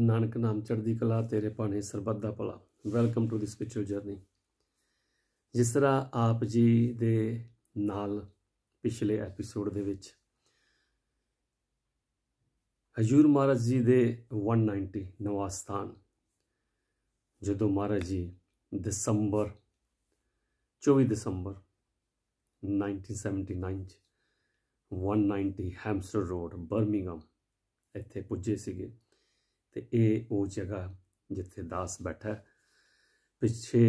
ਨਾਨਕ ਨਾਮ ਚੜ੍ਹਦੀ ਕਲਾ ਤੇਰੇ ਭਾਣੇ ਸਰਬੱਤ ਦਾ ਭਲਾ welcome to this spiritual journey ਜਿਸ ਤਰ੍ਹਾਂ ਆਪ ਜੀ ਦੇ ਨਾਲ ਪਿਛਲੇ ਐਪੀਸੋਡ ਦੇ ਵਿੱਚ ਹਜੂਰ ਮਹਾਰਾਜ ਜੀ ਦੇ 190 ਨਵਾਸਥਾਨ ਸਥਾਨ ਜਦੋਂ ਮਹਾਰਾਜ ਜੀ ਦਸੰਬਰ 24 ਦਸੰਬਰ 1979 190 ਹੈਮਸਟਰ ਰੋਡ ਬਰਮਿੰਗਮ ਇੱਥੇ ਪੁੱਜੇ ਸੀਗੇ ਤੇ ਇਹ ਉਹ ਜਗ੍ਹਾ ਜਿੱਥੇ ਦਾਸ ਬੈਠਾ ਪਿੱਛੇ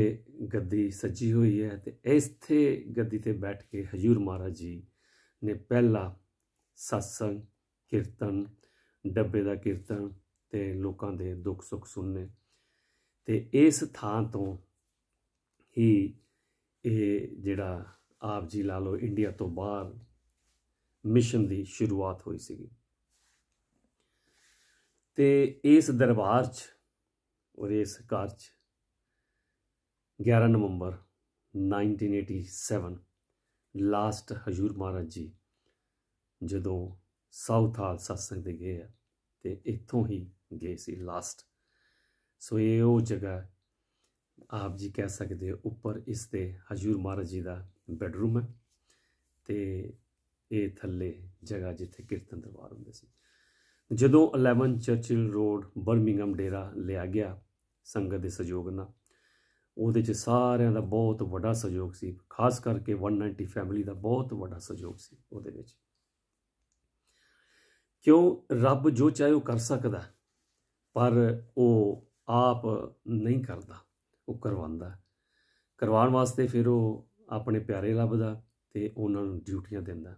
ਗੱਦੀ ਸੱਜੀ ਹੋਈ ਹੈ ਤੇ ਇਸਥੇ ਗੱਦੀ ਤੇ ਬੈਠ ਕੇ ਹਜੂਰ ਮਹਾਰਾਜ ਜੀ ਨੇ ਪਹਿਲਾ satsang ਕੀਰਤਨ ਡੱਬੇ ਦਾ ਕੀਰਤਨ ਤੇ ਲੋਕਾਂ ਦੇ ਦੁੱਖ ਸੁੱਖ ਸੁਣਨੇ ਤੇ ਇਸ ਥਾਂ ਤੋਂ ਹੀ ਇਹ ਜਿਹੜਾ ਆਪ ਜੀ ਲਾ ਲੋ ਇੰਡੀਆ ਤੋਂ ਬਾਹਰ ਮਿਸ਼ਨ ਦੀ ਸ਼ੁਰੂਆਤ ਹੋਈ ਸੀਗੀ ਤੇ ਇਸ ਦਰਬਾਰ 'ਚ ਔਰ ਇਸ ਕਾਰ 'ਚ 11 ਨਵੰਬਰ 1987 ਲਾਸਟ ਹਜੂਰ ਮਹਾਰਾਜ ਜੀ ਜਦੋਂ ਸਾਊਥ ਹਾਲ satsang ਤੇ ਗਏ ਆ ਤੇ ਇੱਥੋਂ ਹੀ ਗਏ ਸੀ ਲਾਸਟ ਸੋ ਇਹ ਉਹ ਜਗ੍ਹਾ ਆਪ ਜੀ ਕਹਿ ਸਕਦੇ ਹੋ ਉੱਪਰ ਇਸ ਤੇ ਹਜੂਰ ਮਹਾਰਾਜ ਜੀ ਦਾ ਬੈਡਰੂਮ ਹੈ ਤੇ ਇਹ ਥੱਲੇ ਜਗ੍ਹਾ ਜਿੱਥੇ ਕੀਰਤਨ ਦਰਬਾਰ ਹੁੰਦੇ ਸੀ ਜਦੋਂ 11 ਚਰਚਿਲ ਰੋਡ ਬਰਮਿੰਗਮ ਡੇਰਾ ਲਿਆ ਗਿਆ ਸੰਗਤ ਦੇ ਸਹਿਯੋਗ ਨਾਲ ਉਹਦੇ 'ਚ ਸਾਰਿਆਂ ਦਾ ਬਹੁਤ ਵੱਡਾ ਸਹਿਯੋਗ ਸੀ ਖਾਸ ਕਰਕੇ 190 ਫੈਮਿਲੀ ਦਾ ਬਹੁਤ ਵੱਡਾ ਸਹਿਯੋਗ ਸੀ ਉਹਦੇ ਵਿੱਚ ਕਿਉਂ ਰੱਬ ਜੋ ਚਾਹੇ ਉਹ ਕਰ ਸਕਦਾ ਪਰ ਉਹ ਆਪ ਨਹੀਂ ਕਰਦਾ ਉਹ ਕਰਵਾਉਂਦਾ ਕਰਵਾਉਣ ਵਾਸਤੇ ਫਿਰ ਉਹ ਆਪਣੇ ਪਿਆਰੇ ਲੱਭਦਾ ਤੇ ਉਹਨਾਂ ਨੂੰ ਡਿਊਟੀਆਂ ਦਿੰਦਾ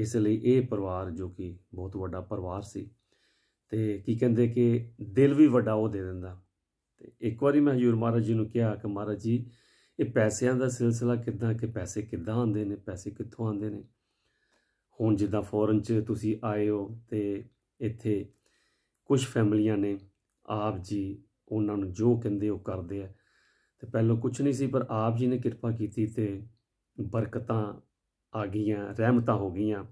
ਇਸ ਲਈ ਇਹ ਪਰਿਵਾਰ ਜੋ ਕਿ ਬਹੁਤ ਵੱਡਾ ਪਰਿਵਾਰ ਸੀ ਤੇ ਕੀ ਕਹਿੰਦੇ ਕਿ ਦਿਲ ਵੀ ਵੱਡਾ ਉਹ ਦੇ ਦਿੰਦਾ ਤੇ ਇੱਕ ਵਾਰੀ ਮੈਂ ਹਜੂਰ ਮਹਾਰਾਜ ਜੀ ਨੂੰ ਕਿਹਾ ਕਿ ਮਹਾਰਾਜ ਜੀ ਇਹ ਪੈਸਿਆਂ ਦਾ ਸਿਲਸਿਲਾ ਕਿਦਾਂ ਕਿ ਪੈਸੇ ਕਿੱਦਾਂ ਆਉਂਦੇ ਨੇ ਪੈਸੇ ਕਿੱਥੋਂ ਆਉਂਦੇ ਨੇ ਹੁਣ ਜਿੱਦਾਂ ਫੋਰਨ 'ਚ ਤੁਸੀਂ ਆਏ ਹੋ ਤੇ ਇੱਥੇ ਕੁਝ ਫੈਮਲੀਆਂ ਨੇ ਆਪ ਜੀ ਉਹਨਾਂ ਨੂੰ ਜੋ ਕਹਿੰਦੇ ਉਹ ਕਰਦੇ ਆ ਤੇ ਪਹਿਲਾਂ ਕੁਝ ਨਹੀਂ ਸੀ ਪਰ ਆਪ ਜੀ ਨੇ ਕਿਰਪਾ ਕੀਤੀ ਤੇ ਬਰਕਤਾਂ ਆ ਗਈਆਂ ਰਹਿਮਤਾਂ ਹੋ ਗਈਆਂ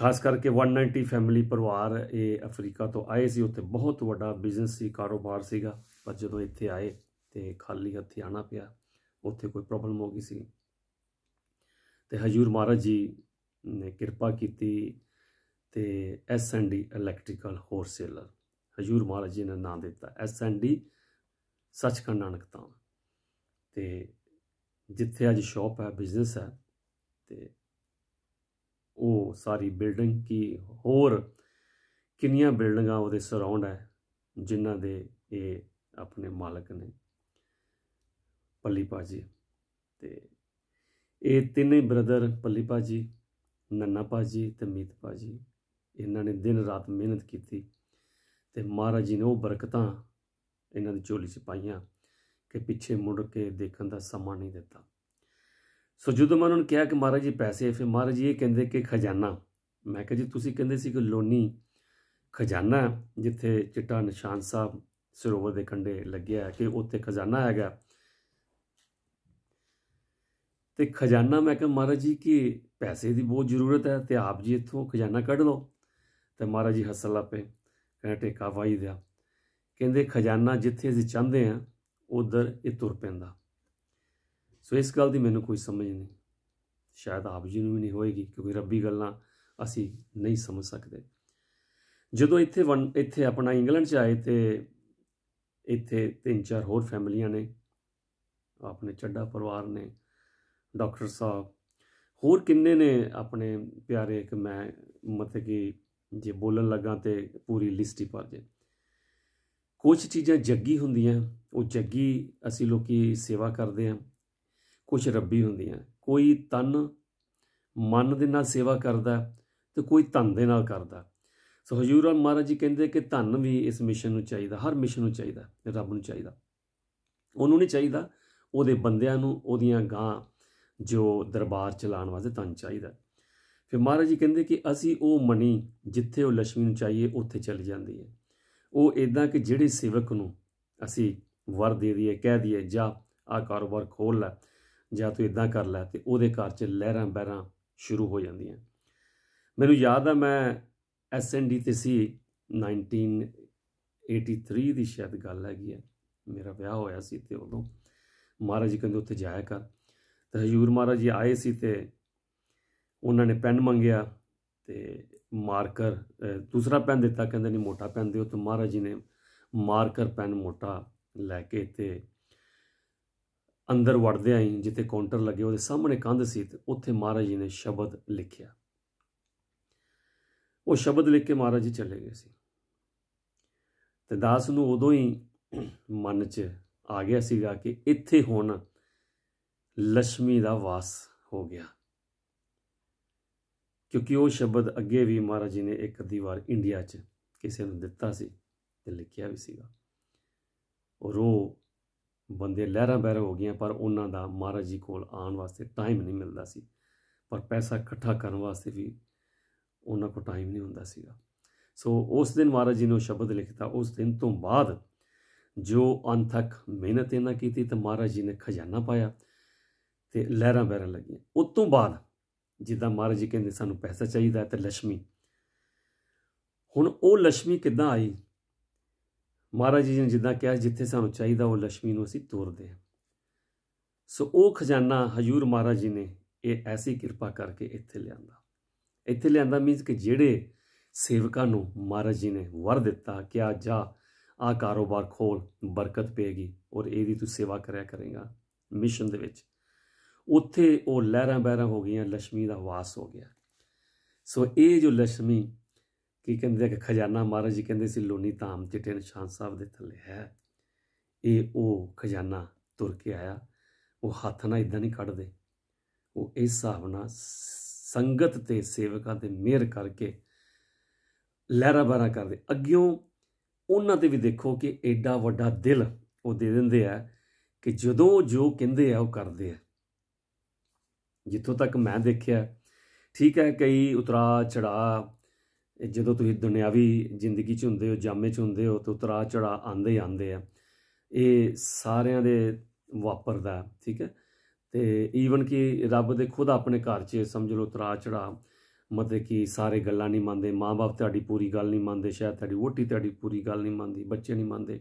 ਖਾਸ ਕਰਕੇ 190 ਫੈਮਿਲੀ ਪਰਿਵਾਰ ਇਹ ਅਫਰੀਕਾ ਤੋਂ ਆਏ ਸੀ ਉੱਥੇ ਬਹੁਤ ਵੱਡਾ ਬਿਜ਼ਨਸ ਸੀ ਕਾਰੋਬਾਰ ਸੀਗਾ ਪਰ ਜਦੋਂ ਇੱਥੇ ਆਏ ਤੇ ਖਾਲੀ ਹੱਥੀ ਆਣਾ ਪਿਆ ਉੱਥੇ ਕੋਈ ਪ੍ਰੋਬਲਮ ਹੋ ਗਈ ਸੀ ਤੇ ਹਜੂਰ ਮਹਾਰਾਜ ਜੀ ਨੇ ਕਿਰਪਾ ਕੀਤੀ ਤੇ S N D electrical wholesaler ਹਜੂਰ ਮਹਾਰਾਜ ਜੀ ਨੇ ਨਾਮ ਦਿੱਤਾ S N D Sachkhand Nanak ਤਾਂ ਤੇ ਜਿੱਥੇ ਅੱਜ ਸ਼ਾਪ ਹੈ ਬਿਜ਼ਨਸ ਹੈ ਤੇ ਉਹ ਸਾਰੀ ਬਿਲਡਿੰਗ ਕੀ ਹੋਰ ਕਿੰਨੀਆਂ ਬਿਲਡਿੰਗਾਂ ਉਹਦੇ ਸਰਾਉਂਡ ਹੈ ਜਿਨ੍ਹਾਂ ਦੇ ਇਹ ਆਪਣੇ ਮਾਲਕ ਨੇ ਪੱਲੀ ਪਾਜੀ ਤੇ ਇਹ ਤਿੰਨੇ ਬ੍ਰਦਰ ਪੱਲੀ ਪਾਜੀ ਨੰਨਾ ਪਾਜੀ ਤੇ ਮੀਤ ਪਾਜੀ ਇਹਨਾਂ ਨੇ ਦਿਨ ਰਾਤ ਮਿਹਨਤ ਕੀਤੀ ਤੇ ਮਹਾਰਾਜ ਜੀ ਨੇ ਉਹ ਬਰਕਤਾਂ ਇਹਨਾਂ ਦੀ ਝੋਲੀ 'ਚ ਪਾਈਆਂ ਕਿ ਪਿੱਛੇ ਮੁੜ ਕੇ ਦੇਖਣ ਦਾ ਸਮਾਂ ਨਹੀਂ ਦਿੱਤਾ ਸੋ ਜਦੋਂ ਮੈਂ ਉਹਨਾਂ ਨੂੰ ਕਿਹਾ ਕਿ ਮਹਾਰਾਜ ਜੀ ਪੈਸੇ ਫਿਰ ਮਹਾਰਾਜ ਜੀ ਇਹ ਕਹਿੰਦੇ ਕਿ ਖਜ਼ਾਨਾ ਮੈਂ ਕਿਹਾ ਜੀ ਤੁਸੀਂ ਕਹਿੰਦੇ ਸੀ ਕਿ ਲੋਨੀ ਖਜ਼ਾਨਾ ਜਿੱਥੇ ਚਿੱਟਾ ਨਿਸ਼ਾਨ ਸਾਹਿਬ ਸਰੋਵਰ ਦੇ ਕੰਢੇ ਲੱਗਿਆ ਕਿ ਉੱਥੇ ਖਜ਼ਾਨਾ ਹੈਗਾ ਤੇ ਖਜ਼ਾਨਾ ਮੈਂ ਕਿਹਾ ਮਹਾਰਾਜ ਜੀ ਕਿ ਪੈਸੇ ਦੀ ਬਹੁਤ ਜ਼ਰੂਰਤ ਹੈ ਤੇ ਆਪ ਜੀ ਇੱਥੋਂ ਖਜ਼ਾਨਾ ਕੱਢ ਲਓ ਤੇ ਮਹਾਰਾਜ ਜੀ ਹੱਸਣ ਲੱਪੇ ਕਹਿੰਦੇ ਟੇਕਾ ਵਾਈ ਦਿਆ ਕਹਿੰਦੇ ਖਜ਼ਾਨਾ ਜਿੱਥੇ ਅਸੀਂ ਚਾਹੁੰਦੇ ਆ ਉਧਰ ਇਹ ਤੁਰ ਪੈਂਦਾ ਸੋ ਇਸ ਗੱਲ ਦੀ ਮੈਨੂੰ ਕੋਈ ਸਮਝ ਨਹੀਂ ਸ਼ਾਇਦ ਆਪ ਜੀ ਨੂੰ ਵੀ ਨਹੀਂ ਹੋਏਗੀ ਕਿਉਂਕਿ ਰੱਬੀ ਗੱਲਾਂ ਅਸੀਂ ਨਹੀਂ ਸਮਝ ਸਕਦੇ ਜਦੋਂ ਇੱਥੇ ਇੱਥੇ ਆਪਣਾ ਇੰਗਲੈਂਡ 'ਚ ਆਏ ਤੇ ਇੱਥੇ ਤਿੰਨ ਚਾਰ ਹੋਰ ਫੈਮਲੀਆਂ ਨੇ ਆਪਣੇ ਚੱਡਾ ਪਰਿਵਾਰ ਨੇ ਡਾਕਟਰ ਸਾਹਿਬ ਹੋਰ ਕਿੰਨੇ ਨੇ ਆਪਣੇ ਪਿਆਰੇ ਕਿ ਮੈਂ ਮਤਲਬ ਕੀ ਜੇ ਬੋਲਣ ਲੱਗਾ ਤੇ ਪੂਰੀ ਲਿਸਟ ਹੀ ਭਰ ਜੇ ਕੁਝ ਚੀਜ਼ਾਂ ਜੱਗੀ ਹੁੰਦੀਆਂ ਉਹ ਜੱਗੀ ਅਸੀਂ ਲੋਕੀ ਸੇਵਾ ਕਰਦੇ ਆਂ ਕੁਝ ਰੱਬੀ ਹੁੰਦੀਆਂ ਕੋਈ ਤਨ ਮਨ ਦੇ ਨਾਲ ਸੇਵਾ ਕਰਦਾ ਤੇ ਕੋਈ ਤਨ ਦੇ ਨਾਲ ਕਰਦਾ ਸੋ ਹਜੂਰ ਅਲ ਮਹਾਰਾਜ ਜੀ ਕਹਿੰਦੇ ਕਿ ਧਨ ਵੀ ਇਸ ਮਿਸ਼ਨ ਨੂੰ ਚਾਹੀਦਾ ਹਰ ਮਿਸ਼ਨ ਨੂੰ ਚਾਹੀਦਾ ਰੱਬ ਨੂੰ ਚਾਹੀਦਾ ਉਹਨੂੰ ਨਹੀਂ ਚਾਹੀਦਾ ਉਹਦੇ ਬੰਦਿਆਂ ਨੂੰ ਉਹਦੀਆਂ ਗਾਂ ਜੋ ਦਰਬਾਰ ਚਲਾਉਣ ਵਾਸਤੇ ਤਨ ਚਾਹੀਦਾ ਫਿਰ ਮਹਾਰਾਜ ਜੀ ਕਹਿੰਦੇ ਕਿ ਅਸੀਂ ਉਹ ਮਣੀ ਜਿੱਥੇ ਉਹ ਲక్ష్ਮੀ ਨੂੰ ਚਾਹੀਏ ਉੱਥੇ ਚਲੀ ਜਾਂਦੀ ਹੈ ਉਹ ਇਦਾਂ ਕਿ ਜਿਹੜੇ ਸੇਵਕ ਨੂੰ ਅਸੀਂ ਵਰ ਦੇ ਦਈਏ ਕਹਿ ਦਈਏ ਜਾ ਆ ਕਾਰੋਬਾਰ ਖੋਲ ਲੈ ਜਾਂ ਤੂੰ ਇਦਾਂ ਕਰ ਲੈ ਤੇ ਉਹਦੇ ਘਰ 'ਚ ਲਹਿਰਾਂ ਬਹਿਰਾਂ ਸ਼ੁਰੂ ਹੋ ਜਾਂਦੀਆਂ ਮੈਨੂੰ ਯਾਦ ਆ ਮੈਂ ਐਸਐਨਡੀ ਤੇ ਸੀ 1983 ਦੀ ਸ਼ਾਇਦ ਗੱਲ ਹੈਗੀ ਹੈ ਮੇਰਾ ਵਿਆਹ ਹੋਇਆ ਸੀ ਤੇ ਉਦੋਂ ਮਹਾਰਾਜ ਜੀ ਕਹਿੰਦੇ ਉੱਥੇ ਜਾਇਆ ਕਰ ਤੇ ਹਜੂਰ ਮਹਾਰਾਜ ਜੀ ਆਏ ਸੀ ਤੇ ਉਹਨਾਂ ਨੇ ਪੈਨ ਮੰਗਿਆ ਤੇ ਮਾਰਕਰ ਦੂਸਰਾ ਪੈਨ ਦਿੱਤਾ ਕਹਿੰਦੇ ਨੇ ਮੋਟਾ ਪੈਨ ਦਿਓ ਤੇ ਮਹਾਰਾਜ ਜੀ ਨੇ ਮਾਰਕਰ ਪੈਨ ਮੋਟਾ ਲੈ ਕੇ ਤੇ ਅੰਦਰ ਵੜਦੇ ਆਈ ਜਿੱਥੇ ਕਾਊਂਟਰ ਲੱਗੇ ਉਹਦੇ ਸਾਹਮਣੇ ਕੰਧ ਸੀ ਤੇ ਉੱਥੇ ਮਹਾਰਾਜ ਜੀ ਨੇ ਸ਼ਬਦ ਲਿਖਿਆ ਉਹ ਸ਼ਬਦ ਲਿਖ ਕੇ ਮਹਾਰਾਜ ਜੀ ਚਲੇ ਗਏ ਸੀ ਤੇ ਦਾਸ ਨੂੰ ਉਦੋਂ ਹੀ ਮਨ 'ਚ ਆ ਗਿਆ ਸੀਗਾ ਕਿ ਇੱਥੇ ਹੁਣ ਲక్ష్ਮੀ ਦਾ ਵਾਸ ਹੋ ਗਿਆ ਕਿਉਂਕਿ ਉਹ ਸ਼ਬਦ ਅੱਗੇ ਵੀ ਮਹਾਰਾਜ ਜੀ ਨੇ ਇੱਕ ਅੱਧੀ ਵਾਰ ਇੰਡੀਆ 'ਚ ਕਿਸੇ ਨੂੰ ਦਿੱਤਾ ਸੀ ਤੇ ਲਿਖਿਆ ਵੀ ਸੀਗਾ ਔਰ ਉਹ ਬੰਦੇ ਲਹਿਰਾਂ ਬਹਿਰ ਹੋ ਗਈਆਂ ਪਰ ਉਹਨਾਂ ਦਾ ਮਹਾਰਾਜ ਜੀ ਕੋਲ ਆਉਣ ਵਾਸਤੇ ਟਾਈਮ ਨਹੀਂ ਮਿਲਦਾ ਸੀ ਪਰ ਪੈਸਾ ਇਕੱਠਾ ਕਰਨ ਵਾਸਤੇ ਵੀ ਉਹਨਾਂ ਕੋਲ ਟਾਈਮ ਨਹੀਂ ਹੁੰਦਾ ਸੀਗਾ ਸੋ ਉਸ ਦਿਨ ਮਹਾਰਾਜ ਜੀ ਨੇ ਉਹ ਸ਼ਬਦ ਲਿਖਤਾ ਉਸ ਦਿਨ ਤੋਂ ਬਾਅਦ ਜੋ ਅੰਤਕ ਮਿਹਨਤ ਇਹਨਾਂ ਕੀਤੀ ਤੇ ਮਹਾਰਾਜ ਜੀ ਨੇ ਖਜ਼ਾਨਾ ਪਾਇਆ ਤੇ ਲਹਿਰਾਂ ਬਹਿਰਾਂ ਲੱਗੀਆਂ ਉਸ ਤੋਂ ਬਾਅਦ ਜਿੱਦਾਂ ਮਹਾਰਾਜ ਜੀ ਕਹਿੰਦੇ ਸਾਨੂੰ ਪੈਸਾ ਚਾਹੀਦਾ ਤੇ ਲక్ష్ਮੀ ਹੁਣ ਉਹ ਲక్ష్ਮੀ ਕਿੱਦਾਂ ਆਈ ਮਹਾਰਾਜ ਜੀ ਨੇ ਜਿੱਦਾਂ ਕਿਹਾ ਜਿੱਥੇ ਸਾਨੂੰ ਚਾਹੀਦਾ ਉਹ ਲక్ష్ਮੀ ਨੂੰ ਅਸੀਂ ਤੋਰਦੇ ਹਾਂ ਸੋ ਉਹ ਖਜ਼ਾਨਾ ਹਜੂਰ ਮਹਾਰਾਜ ਜੀ ਨੇ ਇਹ ਐਸੀ ਕਿਰਪਾ ਕਰਕੇ ਇੱਥੇ ਲਿਆਂਦਾ ਇੱਥੇ ਲਿਆਂਦਾ ਮੀਨਸ ਕਿ ਜਿਹੜੇ ਸੇਵਕਾਂ ਨੂੰ ਮਹਾਰਾਜ ਜੀ ਨੇ ਵਰ ਦਿੱਤਾ ਕਿ ਆ ਜਾ ਆ ਕਾਰੋਬਾਰ ਖੋਲ ਬਰਕਤ ਪਏਗੀ ਔਰ ਇਹਦੀ ਤੂੰ ਸੇਵਾ ਕਰਿਆ ਕਰੇਗਾ ਮਿਸ਼ਨ ਦੇ ਵਿੱਚ ਉੱਥੇ ਉਹ ਲਹਿਰਾਂ ਬਹਿਰਾਂ ਹੋ ਗਈਆਂ ਲక్ష్ਮੀ ਦਾ ਵਾਸ ਹੋ ਗਿਆ ਸੋ ਇਹ ਜੋ ਲక్ష్ਮੀ ਕੀ ਕਹਿੰਦੇ ਆ ਕਿ ਖਜ਼ਾਨਾ ਮਹਾਰਾਜ ਜੀ ਕਹਿੰਦੇ ਸੀ ਲੋਨੀ ਧਾਮ ਚਿੱਟੇ ਨਿਸ਼ਾਨ ਸਾਹਿਬ ਦੇ ਥੱਲੇ ਹੈ ਇਹ ਉਹ ਖਜ਼ਾਨਾ ਤੁਰ ਕੇ ਆਇਆ ਉਹ ਹੱਥ ਨਾਲ ਇਦਾਂ ਨਹੀਂ ਕੱਢਦੇ ਉਹ ਇਸ ਹਿਸਾਬ ਨਾਲ ਸੰਗਤ ਤੇ ਸੇਵਕਾਂ ਤੇ ਮਿਹਰ ਕਰਕੇ ਲਹਿਰਾ ਬਹਿਰਾ ਕਰਦੇ ਅੱਗਿਓਂ ਉਹਨਾਂ ਤੇ ਵੀ ਦੇਖੋ ਕਿ ਐਡਾ ਵੱਡਾ ਦਿਲ ਉਹ ਦੇ ਦਿੰਦੇ ਆ ਕਿ ਜਦੋਂ ਜੋ ਕਹਿੰਦੇ ਆ ਉਹ ਕਰਦੇ ਆ ਜਿੱਥੋਂ ਤੱਕ ਮੈਂ ਦੇਖਿਆ ਠੀਕ ਹੈ ਕਈ ਉਤਰਾ ਚੜਾ ਜਦੋਂ ਤੁਸੀਂ ਦੁਨਿਆਵੀ ਜ਼ਿੰਦਗੀ 'ਚ ਹੁੰਦੇ ਹੋ ਜਾਮੇ 'ਚ ਹੁੰਦੇ ਹੋ ਤਾਂ ਉਤਰਾ ਚੜਾ ਆਂਦੇ ਆਂਦੇ ਆ ਇਹ ਸਾਰਿਆਂ ਦੇ ਵਾਪਰਦਾ ਠੀਕ ਹੈ ਤੇ ਈਵਨ ਕਿ ਰੱਬ ਦੇ ਖੁਦ ਆਪਣੇ ਘਰ 'ਚ ਸਮਝ ਲਓ ਉਤਰਾ ਚੜਾ ਮਤਲਬ ਕਿ ਸਾਰੇ ਗੱਲਾਂ ਨਹੀਂ ਮੰਨਦੇ ਮਾਪੇ ਤੁਹਾਡੀ ਪੂਰੀ ਗੱਲ ਨਹੀਂ ਮੰਨਦੇ ਸ਼ਾਇਦ ਤੁਹਾਡੀ ਵੋਟੀ ਤੁਹਾਡੀ ਪੂਰੀ ਗੱਲ ਨਹੀਂ ਮੰਨਦੀ ਬੱਚੇ ਨਹੀਂ ਮੰਨਦੇ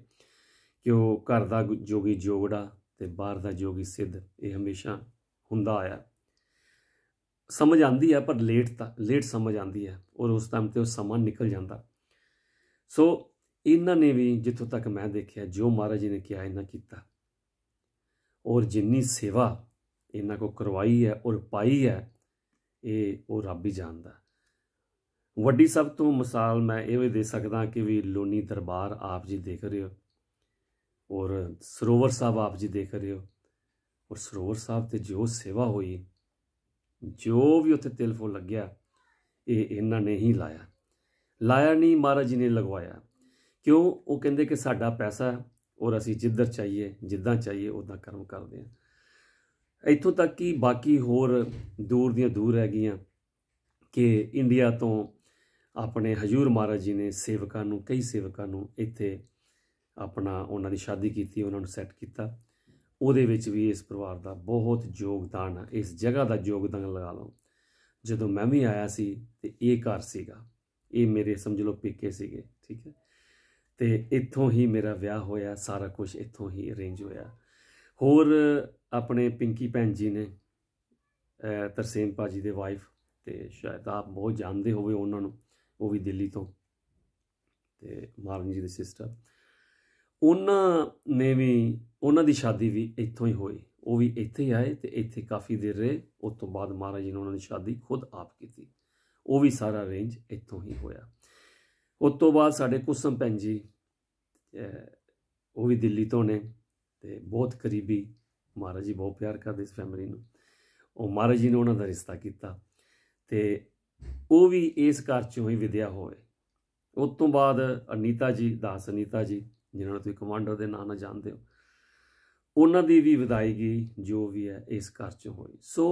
ਕਿ ਉਹ ਘਰ ਦਾ ਜੋਗੀ ਜੋਗੜਾ ਤੇ ਬਾਹਰ ਦਾ ਜੋਗੀ ਸਿੱਧ ਇਹ ਹਮੇਸ਼ਾ ਹੁੰਦਾ ਆਇਆ ਸਮਝ ਆਂਦੀ ਹੈ ਪਰ ਲੇਟ ਤਾਂ ਲੇਟ ਸਮਝ ਆਂਦੀ ਹੈ ਔਰ ਉਸ ਟਾਈਮ ਤੇ ਉਹ ਸਮਾਂ ਨਿਕਲ ਜਾਂਦਾ ਸੋ ਇਹਨਾਂ ਨੇ ਵੀ ਜਿੱਥੋਂ ਤੱਕ ਮੈਂ ਦੇਖਿਆ ਜੋ ਮਹਾਰਾਜ ਜੀ ਨੇ ਕਿਹਾ ਇਹਨਾਂ ਕੀਤਾ ਔਰ ਜਿੰਨੀ ਸੇਵਾ ਇਹਨਾਂ ਕੋ ਕਰਵਾਈ ਹੈ ਔਰ ਪਾਈ ਹੈ ਇਹ ਉਹ ਰੱਬ ਹੀ ਜਾਣਦਾ ਵੱਡੀ ਸਭ ਤੋਂ ਮਿਸਾਲ ਮੈਂ ਇਹ ਵੀ ਦੇ ਸਕਦਾ ਕਿ ਵੀ ਲੋਨੀ ਦਰਬਾਰ ਆਪ ਜੀ ਦੇਖ ਰਹੇ ਹੋ ਔਰ ਸਰੋਵਰ ਸਾਹਿਬ ਆਪ ਜੀ ਦੇਖ ਰਹੇ ਹੋ ਔਰ ਸਰੋਵਰ ਸਾਹਿਬ ਤੇ ਜੋ ਸੇਵਾ ਹੋਈ ਜੋ ਵੀ ਉੱਥੇ ਤਿਲ ਫੁੱਲ ਲੱਗਿਆ ਇਹ ਇਹਨਾਂ ਨੇ ਹੀ ਲਾਇਆ ਲਾਇਆ ਨਹੀਂ ਮਹਾਰਾਜ ਜੀ ਨੇ ਲਗਵਾਇਆ ਕਿਉਂ ਉਹ ਕਹਿੰਦੇ ਕਿ ਸਾਡਾ ਪੈਸਾ ਔਰ ਅਸੀਂ ਜਿੱਧਰ ਚਾਹੀਏ ਜਿੱਦਾਂ ਚਾਹੀਏ ਉਦਾਂ ਕਰਮ ਕਰਦੇ ਆ ਇੱਥੋਂ ਤੱਕ ਕਿ ਬਾਕੀ ਹੋਰ ਦੂਰ ਦੀਆਂ ਦੂਰ ਰਹਿ ਗਈਆਂ ਕਿ ਇੰਡੀਆ ਤੋਂ ਆਪਣੇ ਹਜੂਰ ਮਹਾਰਾਜ ਜੀ ਨੇ ਸੇਵਕਾਂ ਨੂੰ ਕਈ ਸੇਵਕਾਂ ਨੂੰ ਇੱਥੇ ਆਪਣਾ ਉਹਨਾਂ ਦੀ ਸ਼ਾਦੀ ਕੀਤੀ ਉਹਨਾਂ ਨੂੰ ਸੈੱਟ ਕੀਤਾ ਉਹਦੇ ਵਿੱਚ ਵੀ ਇਸ ਪਰਿਵਾਰ ਦਾ ਬਹੁਤ ਯੋਗਦਾਨ ਹੈ ਇਸ ਜਗ੍ਹਾ ਦਾ ਯੋਗਦਾਨ ਲਗਾ ਲਓ ਜਦੋਂ ਮੈਂ ਵੀ ਆਇਆ ਸੀ ਤੇ ਇਹ ਘਰ ਸੀਗਾ ਇਹ ਮੇਰੇ ਸਮਝ ਲਓ ਪੇਕੇ ਸੀਗੇ ਠੀਕ ਹੈ ਤੇ ਇੱਥੋਂ ਹੀ ਮੇਰਾ ਵਿਆਹ ਹੋਇਆ ਸਾਰਾ ਕੁਝ ਇੱਥੋਂ ਹੀ ਅਰੇਂਜ ਹੋਇਆ ਹੋਰ ਆਪਣੇ ਪਿੰਕੀ ਭੈਣ ਜੀ ਨੇ ਤਰਸੇਮ ਪਾਜੀ ਦੇ ਵਾਈਫ ਤੇ ਸ਼ਾਇਦ ਆਪ ਬਹੁਤ ਜਾਣਦੇ ਹੋਵੇ ਉਹਨਾਂ ਨੂੰ ਉਹ ਵੀ ਦਿੱਲੀ ਤੋਂ ਤੇ ਮਾਰਨ ਜੀ ਦੇ ਸਿਸਟਰ ਉਹਨਾਂ ਨੇ ਵੀ ਉਹਨਾਂ ਦੀ ਸ਼ਾਦੀ ਵੀ ਇੱਥੋਂ ਹੀ ਹੋਈ ਉਹ ਵੀ ਇੱਥੇ ਹੀ ਆਏ ਤੇ ਇੱਥੇ ਕਾਫੀ ਦੇਰ ਰਹੇ ਉਸ ਤੋਂ ਬਾਅਦ ਮਹਾਰਾਜ ਜੀ ਨੇ ਉਹਨਾਂ ਦੀ ਸ਼ਾਦੀ ਖੁਦ ਆਪ ਕੀਤੀ ਉਹ ਵੀ ਸਾਰਾ ਰੇਂਜ ਇੱਥੋਂ ਹੀ ਹੋਇਆ ਉਸ ਤੋਂ ਬਾਅਦ ਸਾਡੇ ਕੁਸਮ ਪੈਣ ਜੀ ਉਹ ਵੀ ਦਿੱਲੀ ਤੋਂ ਨੇ ਤੇ ਬਹੁਤ ਕਰੀਬੀ ਮਹਾਰਾਜ ਜੀ ਬਹੁਤ ਪਿਆਰ ਕਰਦੇ ਇਸ ਫੈਮਿਲੀ ਨੂੰ ਉਹ ਮਹਾਰਾਜ ਜੀ ਨੇ ਉਹਨਾਂ ਦਾ ਰਿਸ਼ਤਾ ਕੀਤਾ ਤੇ ਉਹ ਵੀ ਇਸ ਘਰ ਚੋਂ ਹੀ ਵਿਦਿਆ ਹੋਏ ਉਸ ਤੋਂ ਬਾਅਦ ਅਨੀਤਾ ਜੀ ਦਾਸ ਅਨੀਤਾ ਜੀ ਜਿਨ੍ਹਾਂ ਨੂੰ ਤੁਸੀਂ ਕਮਾਂਡਰ ਦੇ ਨਾਂ ਨਾਲ ਜਾਣਦੇ ਹੋ ਉਹਨਾਂ ਦੀ ਵੀ ਵਿਦਾਇਗੀ ਜੋ ਵੀ ਹੈ ਇਸ ਘਰ 'ਚ ਹੋਈ ਸੋ